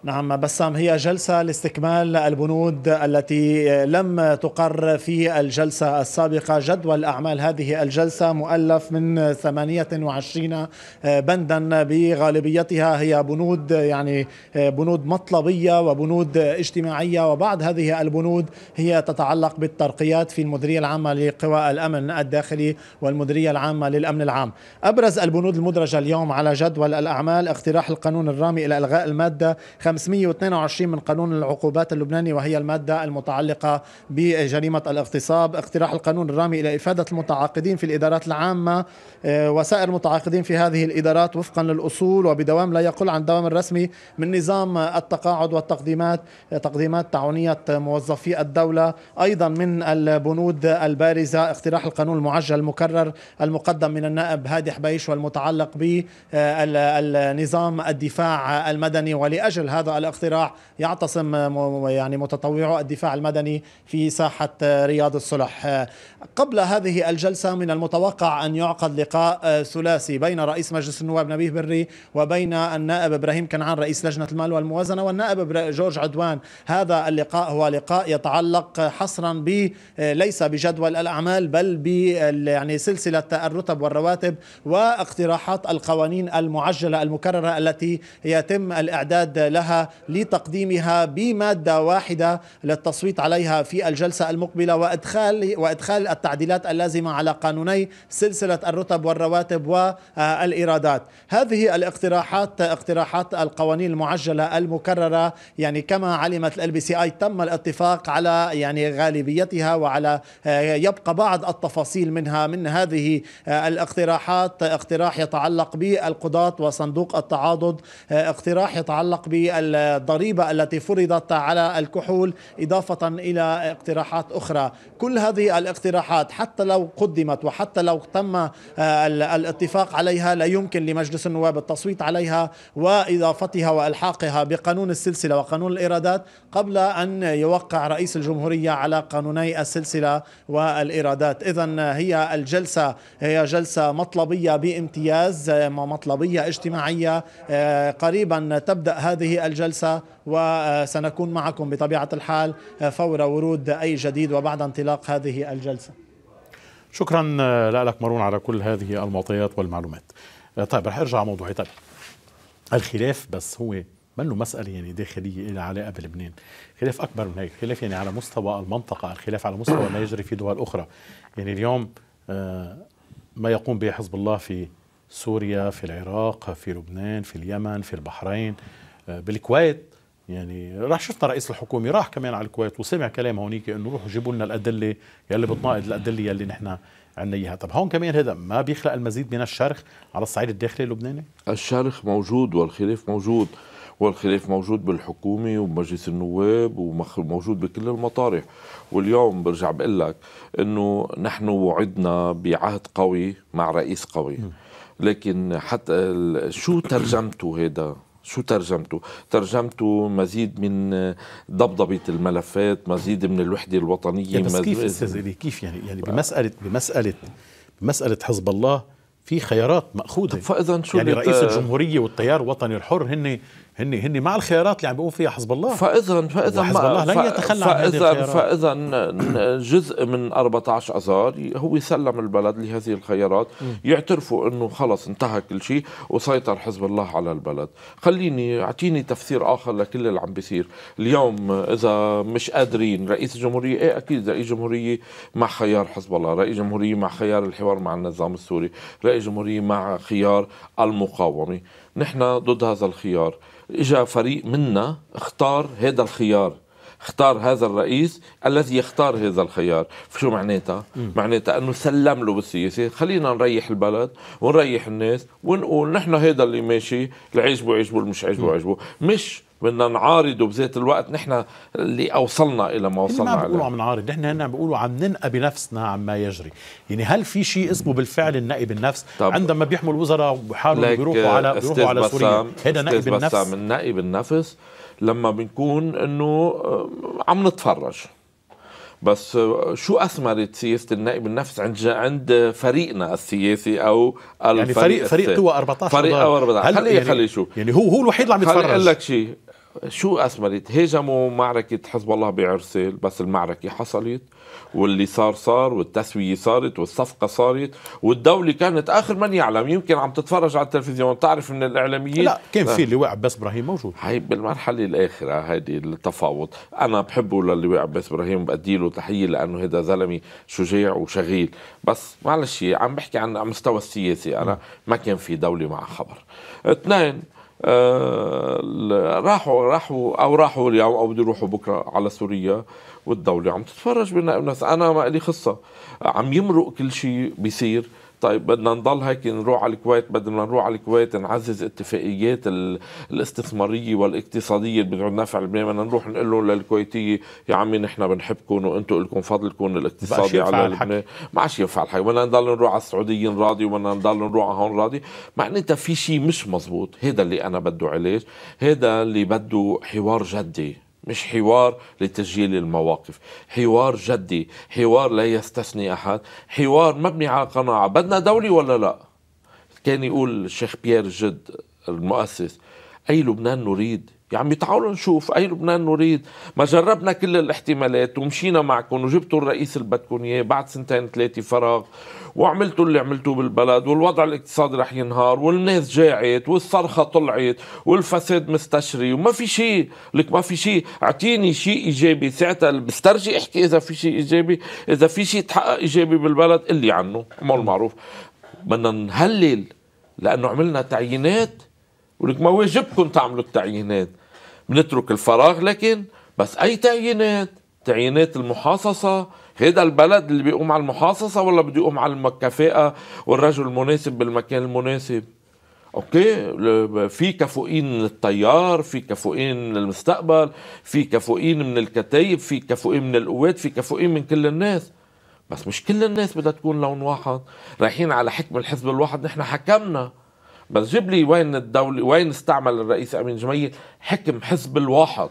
نعم بسام هي جلسة لاستكمال البنود التي لم تقر في الجلسة السابقة جدول أعمال هذه الجلسة مؤلف من 28 بندا بغالبيتها هي بنود يعني بنود مطلبية وبنود اجتماعية وبعض هذه البنود هي تتعلق بالترقيات في المديرية العامة لقوى الأمن الداخلي والمديرية العامة للأمن العام أبرز البنود المدرجة اليوم على جدول الأعمال اقتراح القانون الرامي إلى إلغاء المادة 522 من قانون العقوبات اللبناني وهي المادة المتعلقة بجريمة الاغتصاب اقتراح القانون الرامي إلى إفادة المتعاقدين في الإدارات العامة آه، وسائر المتعاقدين في هذه الإدارات وفقا للأصول وبدوام لا يقل عن دوام الرسمي من نظام التقاعد والتقديمات آه، تقديمات تعاونية موظفي الدولة أيضا من البنود البارزة اقتراح القانون المعجل المكرر المقدم من النائب هادي حبيش والمتعلق بالنظام آه، الدفاع المدني ولأجل هذا هذا الاقتراح يعتصم يعني متطوعو الدفاع المدني في ساحة رياض الصلح قبل هذه الجلسة من المتوقع أن يعقد لقاء ثلاثي بين رئيس مجلس النواب نبيه بري وبين النائب إبراهيم كنعان رئيس لجنة المال والموازنة والنائب جورج عدوان هذا اللقاء هو لقاء يتعلق حصرا ب ليس بجدول الأعمال بل ب يعني سلسلة الرتب والرواتب واقتراحات القوانين المعجلة المكررة التي يتم الإعداد لها لتقديمها بمادة واحدة للتصويت عليها في الجلسة المقبلة وإدخال, وإدخال التعديلات اللازمة على قانوني سلسلة الرتب والرواتب والإيرادات هذه الاقتراحات اقتراحات القوانين المعجلة المكررة يعني كما علمت ال بي سي اي تم الاتفاق على يعني غالبيتها وعلى آه، يبقى بعض التفاصيل منها من هذه آه، الاقتراحات اقتراح يتعلق بالقضاة وصندوق التعاضد آه، اقتراح يتعلق بال الضريبه التي فرضت على الكحول اضافه الى اقتراحات اخرى، كل هذه الاقتراحات حتى لو قدمت وحتى لو تم آه، الاتفاق عليها لا يمكن لمجلس النواب التصويت عليها واضافتها والحاقها بقانون السلسله وقانون الايرادات قبل ان يوقع رئيس الجمهوريه على قانوني السلسله والايرادات، اذا هي الجلسه هي جلسه مطلبيه بامتياز مطلبيه اجتماعيه آه، قريبا تبدا هذه الجلسة وسنكون معكم بطبيعة الحال فور ورود أي جديد وبعد انطلاق هذه الجلسة شكرا لك مارون على كل هذه المعطيات والمعلومات طيب رح ارجع موضوعي طيب الخلاف بس هو ما له مسألة يعني داخلية لها علاقة بلبنان خلاف أكبر من هيك خلاف يعني على مستوى المنطقة الخلاف على مستوى ما يجري في دول أخرى يعني اليوم آه، ما يقوم به حزب الله في سوريا في العراق في لبنان في اليمن في البحرين بالكويت يعني راح شفنا رئيس الحكومه راح كمان على الكويت وسمع كلام هونيك انه روحوا جيبوا لنا الادله يلي بتناقض الادله يلي نحن عندنا اياها، طب هون كمان هذا ما بيخلق المزيد من الشرخ على الصعيد الداخلي اللبناني؟ الشرخ موجود والخلاف موجود والخلاف موجود بالحكومة وبمجلس النواب وموجود بكل المطارح واليوم برجع بقول لك انه نحن وعدنا بعهد قوي مع رئيس قوي لكن حتى شو ترجمته هذا شو ترجمته؟ ترجمته مزيد من ضبضبة الملفات مزيد من الوحدة الوطنية يعني بس كيف أستاذ كيف يعني يعني بمسألة بمسألة بمسألة حزب الله في خيارات مأخوذة طيب، فإذا شو يعني رئيس الجمهورية والتيار الوطني الحر هن هن هن مع الخيارات اللي عم بيقوم فيها حزب الله فاذا فاذا حزب الله لن يتخلى عن هذه الخيارات فاذا جزء من 14 اذار هو سلم البلد لهذه الخيارات يعترفوا انه خلص انتهى كل شيء وسيطر حزب الله على البلد خليني اعطيني تفسير اخر لكل اللي عم بيصير اليوم اذا مش قادرين رئيس الجمهوريه ايه اكيد رئيس جمهوريه مع خيار حزب الله رئيس جمهوريه مع خيار الحوار مع النظام السوري رئيس جمهوريه مع خيار المقاومه نحن ضد هذا الخيار اجا فريق منا اختار هذا الخيار اختار هذا الرئيس الذي يختار هذا الخيار شو معناتها معناتها انه سلم له بالسياسه خلينا نريح البلد ونريح الناس ونقول نحن هذا اللي ماشي العجبه عجبه مش عجبه عجبه مش بدنا نعارضه بذات الوقت نحن اللي اوصلنا الى ما وصلنا نحن عم بيقولوا عم نعارض نحن هنا عم بيقولوا عم ننقى بنفسنا عما يجري يعني هل في شيء اسمه بالفعل النقي بالنفس عندما بيحموا الوزراء وحالهم بيروحوا على بيروحوا على سوريا هذا نقي بالنفس النقي بالنفس لما بنكون انه آه، عم نتفرج بس آه، شو اثمرت سياسه النقي بالنفس عند عند فريقنا السياسي او يعني فريق, فريق قوى 14 فريق قوى 14 خلي يعني خلي شو يعني هو هو الوحيد اللي عم يتفرج خلي اقول لك شيء شو اثمرت؟ هاجموا معركه حزب الله بعرسيل بس المعركه حصلت واللي صار صار والتسويه صارت والصفقه صارت والدوله كانت اخر من يعلم يمكن عم تتفرج على التلفزيون تعرف من الاعلاميين لا كان في آه. لواء عباس ابراهيم موجود هي بالمرحله الاخره هيدي التفاوض انا بحبه للواء عباس ابراهيم بدي له تحيه لانه هذا زلمه شجاع وشغيل بس معلش عم بحكي عن المستوى السياسي انا ما كان في دوله مع خبر اثنين آه، راحوا راحوا او راحوا اليوم او بده يروحوا بكره على سوريا والدوله عم تتفرج بالناس انا ما لي خصه عم يمرق كل شيء بيصير طيب بدنا نضل هيك نروح على الكويت بدل ما نروح على الكويت نعزز اتفاقيات الاستثماريه والاقتصاديه اللي بتعود نافع لبنان بدنا نروح نقول له للكويتيه يا عمي نحن بنحبكم وانتم لكم فضلكم الاقتصادي على لبنان ما عادش ينفع الحكي بدنا نضل نروح على السعوديين راضي وبدنا نضل نروح على هون راضي معناتها في شيء مش مزبوط هذا اللي انا بده علاج هذا اللي بده حوار جدي مش حوار لتسجيل المواقف حوار جدي حوار لا يستثني أحد حوار مبني على قناعة بدنا دولة ولا لا كان يقول الشيخ بيير جد المؤسس أي لبنان نريد يعني تعالوا نشوف اي لبنان نريد ما جربنا كل الاحتمالات ومشينا معكم وجبتوا الرئيس اللي بدكم اياه بعد سنتين ثلاثه فراغ وعملتوا اللي عملتوه بالبلد والوضع الاقتصادي رح ينهار والناس جاعت والصرخة طلعت والفساد مستشري وما في شيء لك ما في شيء اعطيني شيء ايجابي ساعتها بسترجي احكي اذا في شيء ايجابي اذا في شيء تحقق ايجابي بالبلد اللي عنه مو المعروف بدنا نهلل لانه عملنا تعيينات ولك ما واجبكم تعملوا التعيينات بنترك الفراغ لكن بس اي تعيينات تعيينات المحاصصه هيدا البلد اللي بيقوم على المحاصصة ولا بده يقوم على الكفاءة والرجل المناسب بالمكان المناسب اوكي في كفؤين للتيار في كفؤين للمستقبل في كفؤين من الكتايب في كفؤين من القوات في كفؤين من كل الناس بس مش كل الناس بدها تكون لون واحد رايحين على حكم الحزب الواحد نحن حكمنا بس جيب لي وين الدولة وين استعمل الرئيس أمين جميل حكم حزب الواحد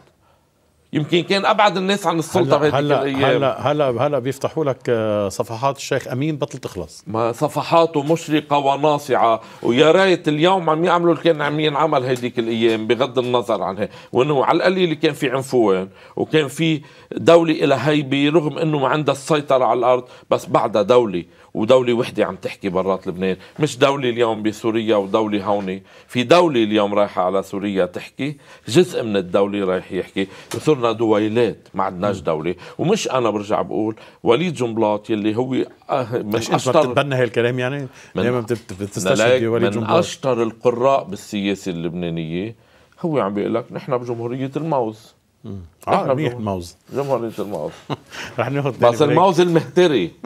يمكن كان ابعد الناس عن السلطه هلا هلا, هلا هلا هلا بيفتحوا لك آه، صفحات الشيخ امين بطل تخلص ما صفحاته مشرقه وناصعه ويا ريت اليوم عم يعملوا اللي كان عم ينعمل هذيك الايام بغض النظر عنها وانه على القليل كان في عنفوان وكان في دوله إلى هيبه رغم انه ما عندها السيطره على الارض بس بعدها دوله ودولة وحدة عم تحكي برات لبنان مش دولة اليوم بسوريا ودولة هوني في دولة اليوم رايحة على سوريا تحكي جزء من الدولة رايح يحكي صرنا دويلات ما عدناش دولة ومش أنا برجع بقول وليد جنبلاط يلي هو آه، من مش أشطر بتتبنى هالكلام يعني من دائما بتستشهد وليد جنبلاط من أشطر القراء بالسياسة اللبنانية هو عم بيقول لك نحن بجمهورية الموز اه منيح الموز جمهورية الموز رح ناخذ بس الموز المهتري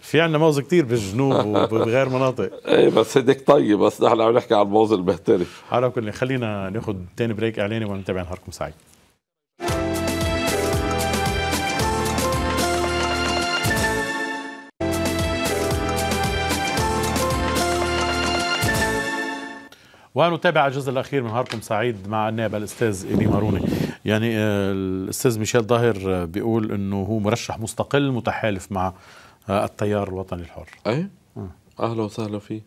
في عندنا موز كثير بالجنوب وبغير مناطق ايه بس هيديك طيب بس نحن عم نحكي عن الموز المهتري على كل خلينا ناخذ ثاني بريك اعلاني ونتابع نهاركم سعيد ونتابع الجزء الاخير من نهاركم سعيد مع النائب الاستاذ ايلي ماروني يعني آه، الاستاذ ميشيل ظاهر آه، بيقول انه هو مرشح مستقل متحالف مع آه، التيار الوطني الحر اي اهلا وسهلا فيه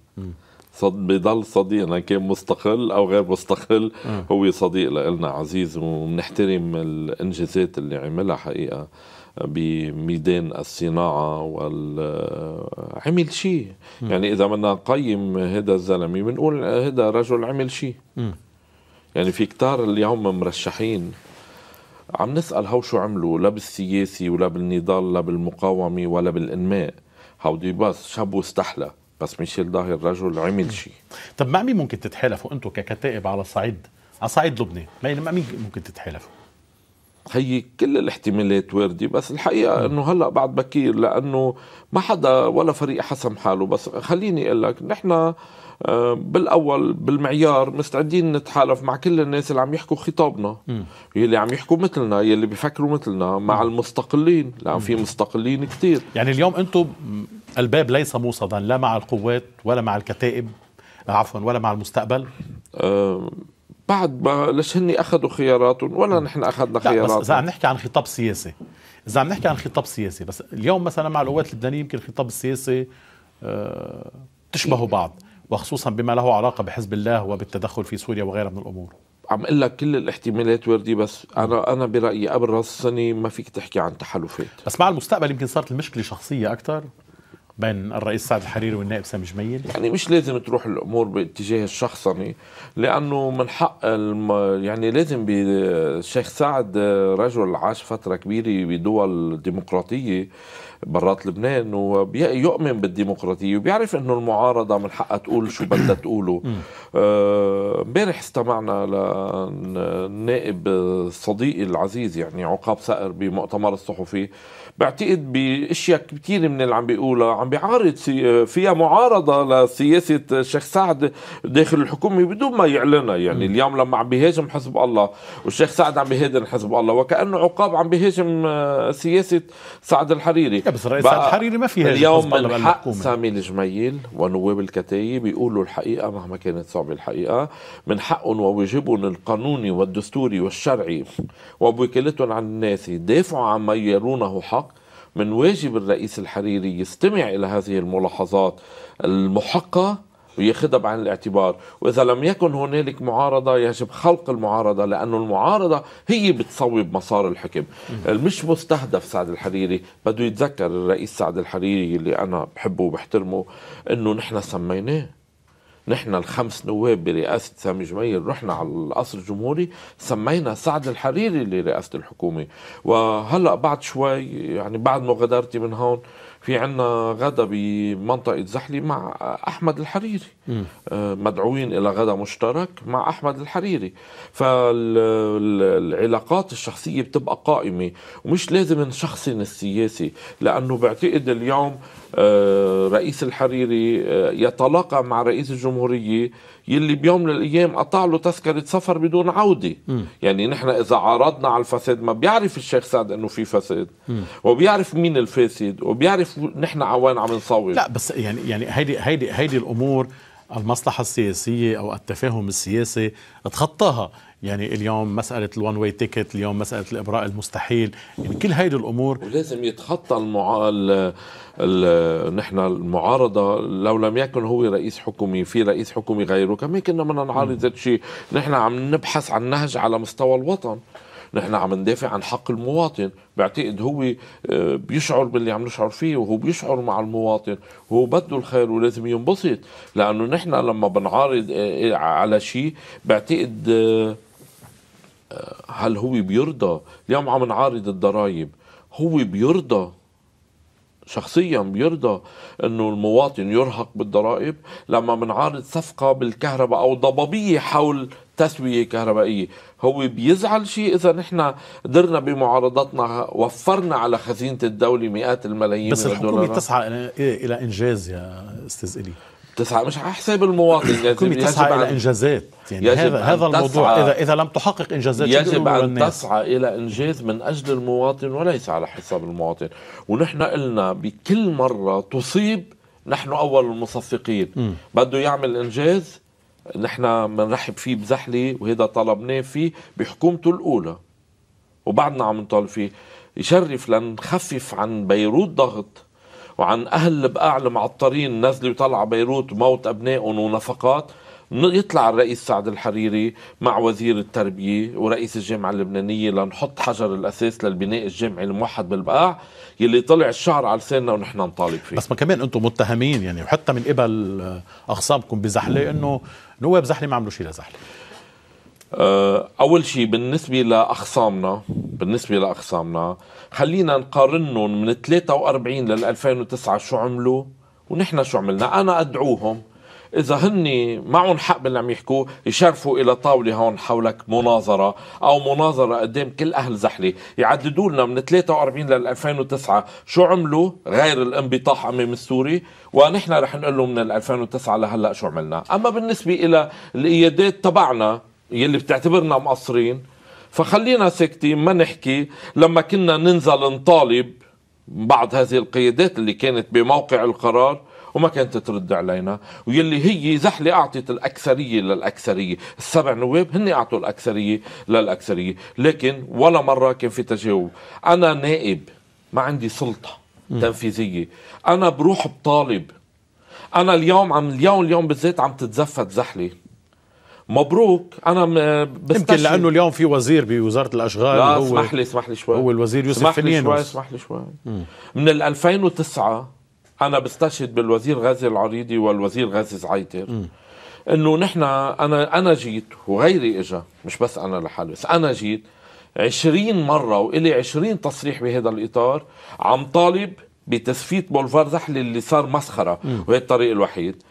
صد بضل صديقنا يعني كان مستقل او غير مستقل أه. هو صديق لنا عزيز وبنحترم الانجازات اللي عملها حقيقه بميدان الصناعة عمل شيء يعني إذا بدنا نقيم هذا الزلمة بنقول هذا رجل عمل شيء يعني في كتار اليوم مرشحين عم نسأل هو شو عملوا لا بالسياسي ولا بالنضال لا بالمقاومة ولا بالإنماء هودي بس شاب واستحلى بس ميشيل ظاهر رجل عمل شيء طب مع مين ممكن تتحالفوا انتم ككتائب على صعيد على صعيد لبنان مع مين ممكن تتحالفوا هي كل الاحتمالات واردة بس الحقيقة انه هلا بعد بكير لانه ما حدا ولا فريق حسم حاله بس خليني اقول لك نحن آه، بالاول بالمعيار مستعدين نتحالف مع كل الناس اللي عم يحكوا خطابنا م. يلي عم يحكوا مثلنا يلي بيفكروا مثلنا مع م. المستقلين لان في مستقلين كثير يعني اليوم انتم الباب ليس موصدا لا مع القوات ولا مع الكتائب عفوا ولا مع المستقبل أه بعد ما ليش هن اخذوا خياراتهم ولا نحن اخذنا خياراتهم اذا عم نحكي عن خطاب سياسي اذا عم نحكي عن خطاب سياسي بس اليوم مثلا مع القوات اللبنانيه يمكن الخطاب السياسي أه تشبه بعض وخصوصا بما له علاقه بحزب الله وبالتدخل في سوريا وغيرها من الامور عم اقول لك كل الاحتمالات وردي بس انا انا برايي قبل راس السنه ما فيك تحكي عن تحالفات بس مع المستقبل يمكن صارت المشكله شخصيه اكثر بين الرئيس سعد الحريري والنائب سامي جميل يعني مش لازم تروح الامور باتجاه الشخصني يعني، لانه من حق الم... يعني لازم الشيخ سعد آه، رجل عاش فتره كبيره بدول ديمقراطيه برات لبنان ويؤمن بالديمقراطيه وبيعرف انه المعارضه من حقها تقول شو بدها تقوله آه، امبارح آه استمعنا للنائب صديقي العزيز يعني عقاب ثأر بمؤتمر الصحفي بعتقد باشياء كثير من اللي عم بيقولها عم بيعارض فيها معارضه لسياسه الشيخ سعد داخل الحكومه بدون ما يعلنها يعني اليوم لما عم بيهاجم حزب الله والشيخ سعد عم بيهاجم حزب الله وكانه عقاب عم بيهاجم سياسه سعد الحريري بس رئيس سعد الحريري ما في اليوم من حق سامي الجميل ونواب الكتايب يقولوا الحقيقه مهما كانت صعبه الحقيقه من حقهم وواجبهم القانوني والدستوري والشرعي وبوكالتهم عن الناس يدافعوا عما يرونه حق من واجب الرئيس الحريري يستمع إلى هذه الملاحظات المحقة وياخذها بعين الاعتبار وإذا لم يكن هنالك معارضة يجب خلق المعارضة لأنه المعارضة هي بتصوب مسار الحكم مش مستهدف سعد الحريري بده يتذكر الرئيس سعد الحريري اللي أنا بحبه وبحترمه أنه نحن سميناه نحن الخمس نواب برئاسة سامي جميل رحنا على القصر الجمهوري سمينا سعد الحريري لرئاسة الحكومة وهلأ بعد شوي يعني بعد مغادرتي من هون في عنا غدا بمنطقة زحلي مع أحمد الحريري آه، مدعوين إلى غدا مشترك مع أحمد الحريري فالعلاقات الشخصية بتبقى قائمة ومش لازم نشخصن السياسي لأنه بعتقد اليوم آه، رئيس الحريري آه، يتلاقى مع رئيس الجمهورية يلي بيوم من الايام قطع له تذكره سفر بدون عوده يعني نحن اذا عرضنا على الفساد ما بيعرف الشيخ سعد انه في فساد م. وبيعرف مين الفاسد وبيعرف نحن عوان عم نصور لا بس يعني يعني هيدي هيدي هيدي الامور المصلحة السياسية أو التفاهم السياسي تخطاها يعني اليوم مسألة الوان واي تيكت اليوم مسألة الإبراء المستحيل يعني كل هيدي الأمور ولازم يتخطى المع... نحن المعارضة لو لم يكن هو رئيس حكومي في رئيس حكومي غيره كمان كنا بدنا نعارض هذا الشيء نحن عم نبحث عن نهج على مستوى الوطن نحن عم ندافع عن حق المواطن بعتقد هو آه، بيشعر باللي عم نشعر فيه وهو بيشعر مع المواطن وهو بده الخير ولازم ينبسط لانه نحن لما بنعارض آه، آه، على شيء بعتقد هل هو بيرضى اليوم عم نعارض الضرائب هو بيرضى شخصيا بيرضى انه المواطن يرهق بالضرائب لما بنعارض صفقه بالكهرباء او ضبابيه حول تسويه كهربائيه هو بيزعل شيء اذا نحن درنا بمعارضتنا وفرنا على خزينه الدوله مئات الملايين بس الحكومه تسعى إيه؟ الى انجاز يا استاذ الي تسعى مش على حساب المواطن يجب تسعى الى انجازات يعني يجب هذا هذا الموضوع اذا اذا لم تحقق انجازات يجب ان تسعى الى انجاز من اجل المواطن وليس على حساب المواطن ونحن قلنا بكل مره تصيب نحن اول المصفقين بده يعمل انجاز نحن بنرحب فيه بزحله وهذا طلبناه فيه بحكومته الاولى وبعدنا عم نطالب فيه يشرف لنخفف عن بيروت ضغط وعن اهل البقاع المعطرين نزلوا يطلعوا بيروت موت ابنائهم ونفقات يطلع الرئيس سعد الحريري مع وزير التربيه ورئيس الجامعه اللبنانيه لنحط حجر الاساس للبناء الجامعي الموحد بالبقاع يلي طلع الشعر على لساننا ونحن نطالب فيه بس ما كمان انتم متهمين يعني وحتى من قبل اخصامكم بزحله انه نواب زحلي ما عملوا شيء لزحلي أه، اول شيء بالنسبه لاخصامنا بالنسبه لاخصامنا خلينا نقارنهم من 43 لل 2009 شو عملوا ونحن شو عملنا انا ادعوهم اذا هن معهم حق باللي عم يحكوا يشرفوا الى طاوله هون حولك مناظره او مناظره قدام كل اهل زحله يعددوا لنا من 43 لل 2009 شو عملوا غير الانبطاح امام السوري ونحن رح نقول له من ال 2009 لهلا شو عملنا اما بالنسبه الى الايادات تبعنا يلي بتعتبرنا مقصرين فخلينا ساكتين ما نحكي لما كنا ننزل نطالب بعض هذه القيادات اللي كانت بموقع القرار وما كانت ترد علينا واللي هي زحله اعطت الاكثريه للاكثريه السبع نواب هن اعطوا الاكثريه للاكثريه لكن ولا مره كان في تجاوب انا نائب ما عندي سلطه تنفيذيه انا بروح بطالب انا اليوم عم اليوم اليوم بالذات عم تتزفت زحله مبروك انا بس يمكن لانه اليوم في وزير بوزاره الاشغال لا هو اسمح لي اسمح لي شوي هو الوزير يوسف فنيان اسمح لي شوي اسمح لي شوي من 2009 انا بستشهد بالوزير غازي العريضي والوزير غازي زعيتر انه نحن انا انا جيت وغيري اجا مش بس انا لحالي بس انا جيت عشرين مرة وإلي عشرين تصريح بهذا الإطار عم طالب بتسفيت بولفار زحل اللي صار مسخرة وهي الطريق الوحيد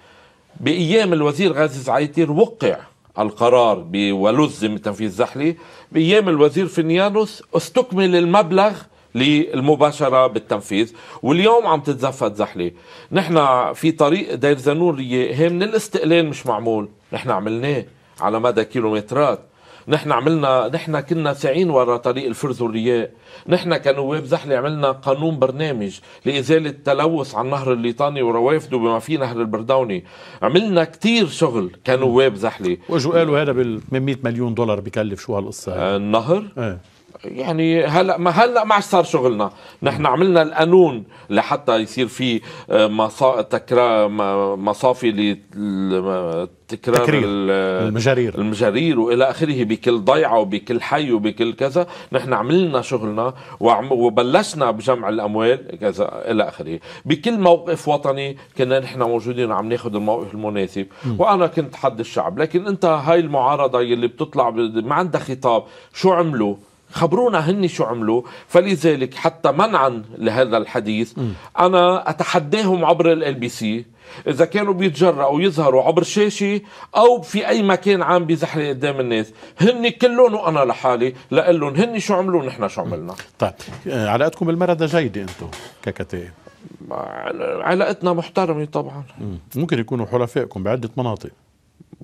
بأيام الوزير غازي زعيتر وقع القرار ولزم تنفيذ زحلي بأيام الوزير فينيانوس استكمل المبلغ للمباشره بالتنفيذ واليوم عم تتزفت زحله نحن في طريق دير زنوريه هي من الاستقلال مش معمول نحن عملناه على مدى كيلومترات نحن عملنا نحن كنا ساعين ورا طريق الفرز والرياء نحن كنواب زحلة عملنا قانون برنامج لإزالة التلوث عن نهر الليطاني وروافده بما فيه نهر البردوني عملنا كتير شغل كنواب زحلة وجو قالوا هذا بال 800 مليون دولار بكلف شو هالقصة النهر؟ ايه يعني هلا ما هلا ما صار شغلنا، نحن عملنا القانون لحتى يصير في آه، مصا... تكرار مصافي لتكرار تكرير. المجارير المجارير والى اخره بكل ضيعه وبكل حي وبكل كذا، نحن عملنا شغلنا وعم... وبلشنا بجمع الاموال كذا الى اخره، بكل موقف وطني كنا نحن موجودين وعم ناخذ الموقف المناسب، م. وانا كنت حد الشعب، لكن انت هاي المعارضه اللي بتطلع ب... ما عندها خطاب، شو عملوا؟ خبرونا هن شو عملوا فلذلك حتى منعا لهذا الحديث م. أنا أتحداهم عبر ال بي سي إذا كانوا بيتجرأوا يظهروا عبر شاشة أو في أي مكان عام بزحل قدام الناس هن كلهم وأنا لحالي لأقول لهم هن شو عملوا ونحن شو عملنا طيب آه، علاقتكم بالمرضى جيدة أنتم ككتائب علاقتنا محترمة طبعا ممكن يكونوا حلفائكم بعدة مناطق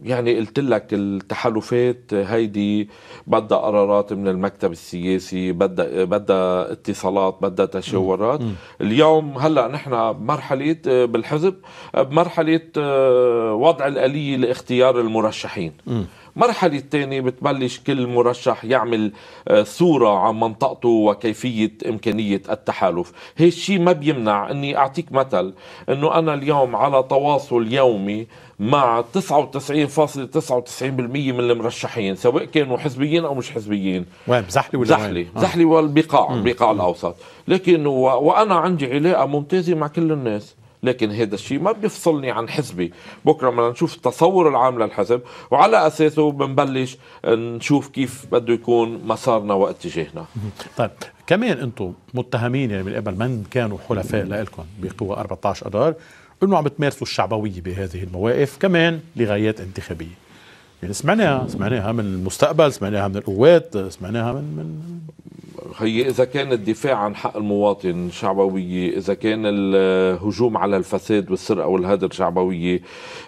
يعني قلت لك التحالفات هيدي بدها قرارات من المكتب السياسي بدها بدها اتصالات بدها تشاورات اليوم هلا نحن بمرحله آه، بالحزب آه، بمرحله آه، وضع الاليه لاختيار المرشحين مرحلة المرحلة الثانية بتبلش كل مرشح يعمل صورة عن منطقته وكيفية إمكانية التحالف هالشي ما بيمنع أني أعطيك مثل أنه أنا اليوم على تواصل يومي مع 99.99% من المرشحين سواء كانوا حزبيين او مش حزبيين وين زحلي ولا زحلي وين؟ آه. زحلي والبقاع البقاع الاوسط لكن و... وانا عندي علاقه ممتازه مع كل الناس لكن هذا الشيء ما بيفصلني عن حزبي بكرة بدنا نشوف التصور العام للحزب وعلى أساسه بنبلش نشوف كيف بده يكون مسارنا واتجاهنا طيب كمان أنتم متهمين يعني من قبل من كانوا حلفاء لكم بقوة 14 اذار انه عم تمارسوا الشعبويه بهذه المواقف كمان لغايات انتخابيه يعني سمعناها سمعناها من المستقبل سمعناها من القوات سمعناها من من هي اذا كان الدفاع عن حق المواطن شعبويه اذا كان الهجوم على الفساد والسرقه والهدر شعبويه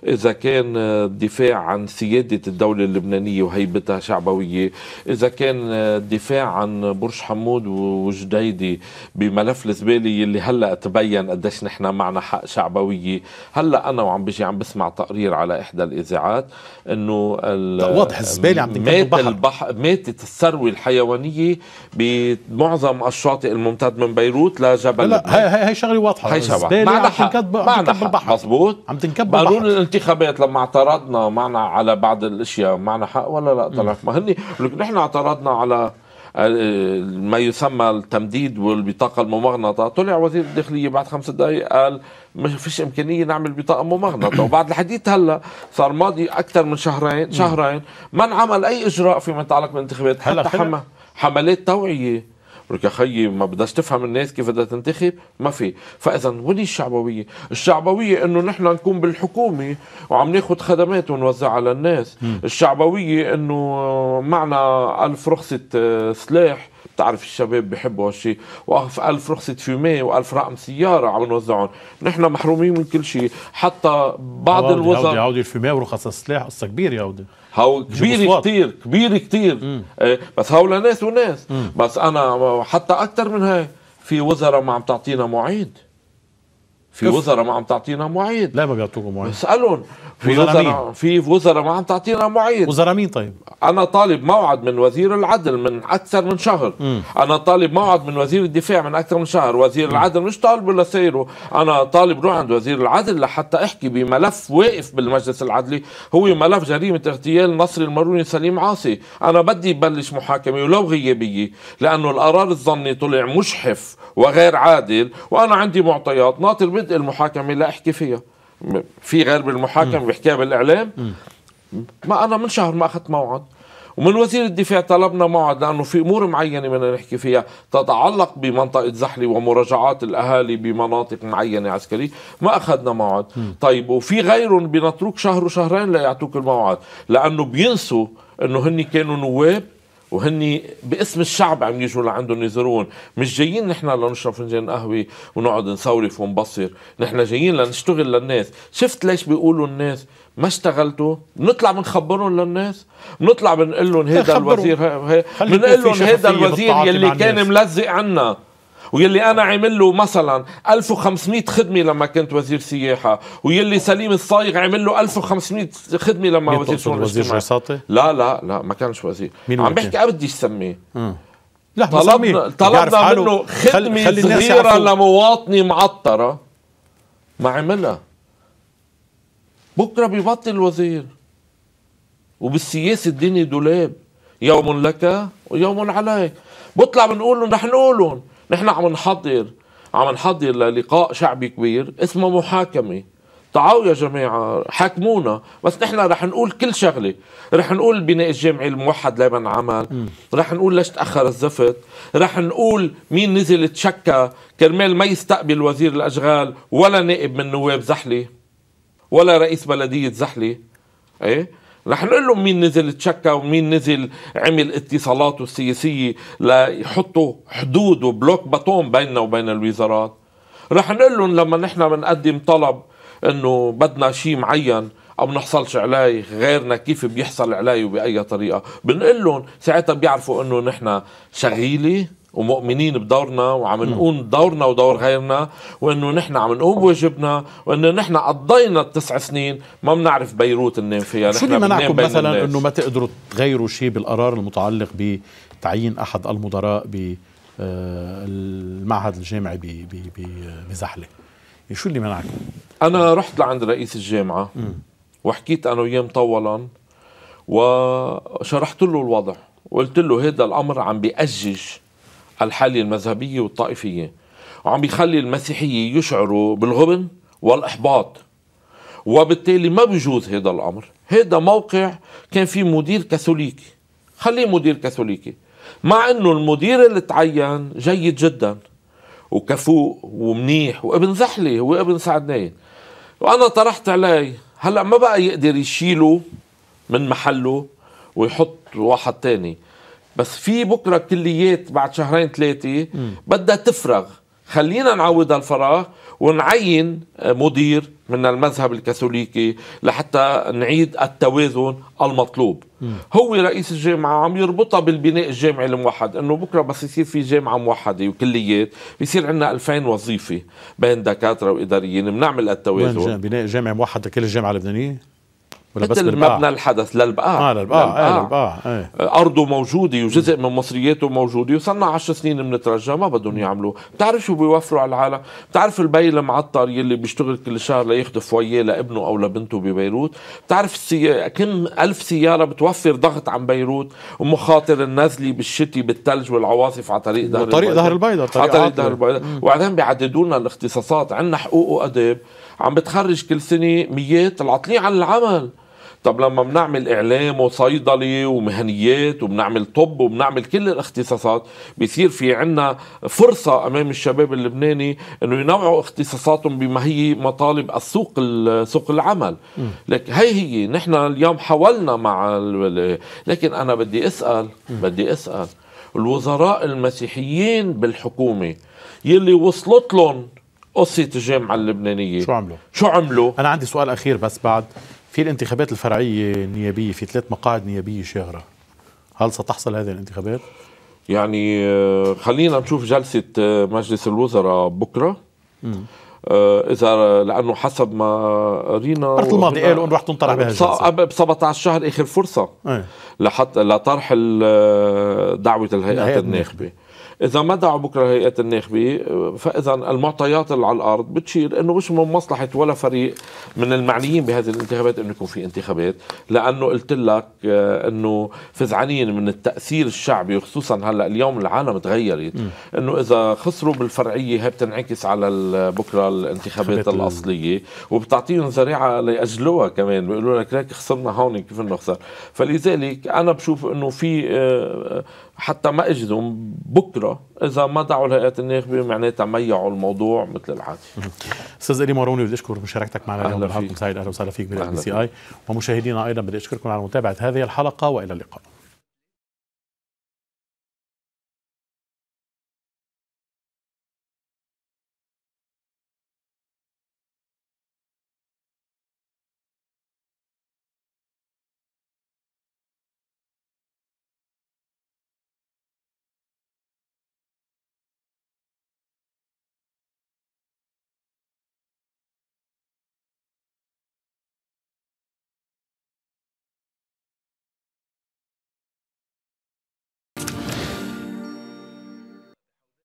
اذا كان الدفاع عن سياده الدوله اللبنانيه وهيبتها شعبويه اذا كان الدفاع عن برج حمود وجديدي بملف الزباله اللي هلا تبين قديش نحن معنا حق شعبويه هلا انا وعم بيجي عم بسمع تقرير على احدى الاذاعات انه واضح الزباله عم تنكب مات البحر. البحر ماتت الثروه الحيوانيه بمعظم الشاطئ الممتد من بيروت لجبل لا, لا هي هي, هي شغله واضحه هي الزباله عم تنكب عم تنكب بالبحر مزبوط عم تنكب البحر قانون الانتخابات لما اعترضنا معنا على بعض الاشياء معنا حق ولا لا طلع ما هن نحن اعترضنا على ما يسمى التمديد والبطاقة الممغنطة طلع وزير الداخلية بعد خمس دقائق قال ما فيش امكانيه نعمل بطاقه ممغنطه وبعد الحديث هلا صار ماضي اكثر من شهرين شهرين ما انعمل اي اجراء فيما يتعلق بالانتخابات حتى حم... حملات توعيه لك يا ما بدها تفهم الناس كيف بدها تنتخب ما في فاذا وين الشعبويه الشعبويه انه نحن نكون بالحكومه وعم ناخذ خدمات ونوزعها على الناس م. الشعبويه انه معنا ألف رخصه آه، سلاح بتعرف الشباب بحبوا هالشيء وقف ألف رخصة فيمي وألف رقم سيارة عم نوزعهم نحن محرومين من كل شيء حتى بعض الوزراء هودي هودي الفيمي ورخص السلاح قصة كبيرة يا هودي هو كبير كتير كبير كتير إيه بس هو لناس وناس مم. بس أنا حتى أكثر من هاي في وزراء ما عم تعطينا معيد في وزراء ما عم تعطينا معيد لا ما بيعطوكم معيد اسالهم في وزراء في وزراء ما عم تعطينا معيد وزراء مين طيب؟ انا طالب موعد من وزير العدل من اكثر من شهر مم. انا طالب موعد من وزير الدفاع من اكثر من شهر وزير مم. العدل مش ولا سيره انا طالب روح عند وزير العدل لحتى احكي بملف واقف بالمجلس العدلي هو ملف جريمه اغتيال نصر المروني سليم عاصي انا بدي بلش محاكمه ولو غيابيه لانه القرار الظني طلع مشحف وغير عادل وانا عندي معطيات ناطر بدء المحاكمه لا احكي فيها في غير بالمحاكمه بحكيها بالاعلام ما انا من شهر ما اخذت موعد ومن وزير الدفاع طلبنا موعد لانه في امور معينه بدنا نحكي فيها تتعلق بمنطقه زحله ومراجعات الاهالي بمناطق معينه عسكريه، ما اخذنا موعد، طيب وفي غيرهم بنترك شهر وشهرين ليعطوك الموعد، لانه بينسوا انه هن كانوا نواب وهني باسم الشعب عم يجوا لعندهم يزورون مش جايين نحن لنشرب فنجان قهوه ونقعد نصورف ونبصر نحن جايين لنشتغل للناس شفت ليش بيقولوا الناس ما اشتغلتوا بنطلع بنخبرهم للناس بنطلع بنقول لهم هذا الوزير بنقول لهم هذا الوزير يلي كان ملزق عنا ويلي انا عامل له مثلا 1500 خدمه لما كنت وزير سياحه ويلي سليم الصايغ عامل له 1500 خدمه لما وزير شؤون وزير وساطي؟ لا لا لا ما كانش وزير مين عم بحكي بدي سميه لا طلبنا طلبنا منه خدمه خل... صغيره لمواطنه معطره ما عملها بكره ببطل وزير وبالسياسه الدنيا دولاب يوم لك ويوم عليك بطلع بنقول لهم رح نقول لهم نحن عم نحضر عم نحضر للقاء شعبي كبير اسمه محاكمه تعالوا يا جماعة حاكمونا بس نحن رح نقول كل شغلة رح نقول البناء الجامعي الموحد لمن انعمل رح نقول ليش تأخر الزفت رح نقول مين نزل تشكى كرمال ما يستقبل وزير الأشغال ولا نائب من نواب زحلة ولا رئيس بلدية زحلة ايه رح نقول لهم مين نزل تشكى ومين نزل عمل اتصالاته السياسية ليحطوا حدود وبلوك باتون بيننا وبين الوزارات رح نقول لهم لما نحن بنقدم طلب انه بدنا شيء معين او بنحصلش عليه غيرنا كيف بيحصل عليه وباي طريقه بنقول لهم ساعتها بيعرفوا انه نحن شغيله ومؤمنين بدورنا وعم نقوم دورنا ودور غيرنا وانه نحن عم نقوم بواجبنا وانه نحن قضينا التسع سنين ما بنعرف بيروت ننام فيها شو اللي منعكم مثلا انه ما تقدروا تغيروا شيء بالقرار المتعلق بتعيين احد المدراء ب آه، المعهد الجامعي بزحله يعني شو اللي منعكم؟ انا رحت لعند رئيس الجامعه م. وحكيت انا وياه مطولا وشرحت له الوضع وقلت له هذا الامر عم بيأجج الحالة المذهبية والطائفية وعم بيخلي المسيحية يشعروا بالغبن والإحباط وبالتالي ما بيجوز هذا الأمر هذا موقع كان في مدير كاثوليكي خليه مدير كاثوليكي مع أنه المدير اللي تعين جيد جدا وكفوق ومنيح وابن زحلة هو ابن سعدناين وأنا طرحت عليه هلأ ما بقى يقدر يشيله من محله ويحط واحد تاني بس في بكره كليات بعد شهرين ثلاثه بدها تفرغ خلينا نعوض هالفراغ ونعين مدير من المذهب الكاثوليكي لحتى نعيد التوازن المطلوب هو رئيس الجامعة عم يربطها بالبناء الجامعي الموحد انه بكرة بس يصير في جامعة موحدة وكليات بيصير عندنا 2000 وظيفة بين دكاترة وإداريين بنعمل التوازن بناء جامعة موحدة كل الجامعة اللبنانية ولا بس مبنى الحدث للبقاع اه للبقاع, آه آه للبقاع. آه. ارضه موجوده وجزء من مصرياته موجوده وصلنا 10 سنين بنترجى ما بدهم يعملوا بتعرف شو بيوفروا على العالم بتعرف البي المعطر يلي بيشتغل كل شهر لياخذ فويه لابنه او لبنته ببيروت بتعرف السي... كم ألف سياره بتوفر ضغط عن بيروت ومخاطر النزلي بالشتي بالثلج والعواصف على طريق ظهر طريق ظهر البيضاء على طريق ظهر البيضاء وبعدين بيعددوا لنا الاختصاصات عندنا حقوق واداب عم بتخرج كل سنه ميات العطلين عن العمل طب لما بنعمل اعلام وصيدلي ومهنيات وبنعمل طب وبنعمل كل الاختصاصات بيصير في عنا فرصه امام الشباب اللبناني انه ينوعوا اختصاصاتهم بما هي مطالب السوق سوق العمل م. لك هي هي نحن اليوم حاولنا مع لكن انا بدي اسال م. بدي اسال الوزراء المسيحيين بالحكومه يلي وصلت لهم قصه الجامعه اللبنانيه شو عملوا؟ شو عملوا؟ انا عندي سؤال اخير بس بعد في الانتخابات الفرعية النيابية في ثلاث مقاعد نيابية شهرة هل ستحصل هذه الانتخابات؟ يعني آه، خلينا نشوف جلسة آه، مجلس الوزراء بكرة مم. آه، اذا لانه حسب ما قرينا المره الماضي قالوا انه رح تنطرح بها الجلسه ب 17 شهر اخر فرصه ايه؟ لحتى لطرح دعوه الهيئات الناخبه اذا ما دعوا بكره هيئه الناخبه فاذا المعطيات اللي على الارض بتشير انه مش من مصلحه ولا فريق من المعنيين بهذه الانتخابات انه يكون في انتخابات لانه قلت لك آه، انه فزعانين من التاثير الشعبي خصوصا هلا اليوم العالم تغيرت انه اذا خسروا بالفرعيه هي بتنعكس على بكره الانتخابات الاصليه وبتعطيهم ذريعه ليأجلوها كمان بيقولوا لك ليك خسرنا هون كيف نخسر فلذلك انا بشوف انه في آه، آه، حتى ما اجوا بكره اذا ما دعوا الهيئات الناخبه معناتها ميعوا الموضوع مثل العاده. استاذ الي ماروني بدي اشكر مشاركتك معنا اليوم بالحلقه سعيد اهلا وسهلا فيك بالبي سي اي ومشاهدينا ايضا بدي اشكركم على متابعه هذه الحلقه والى اللقاء.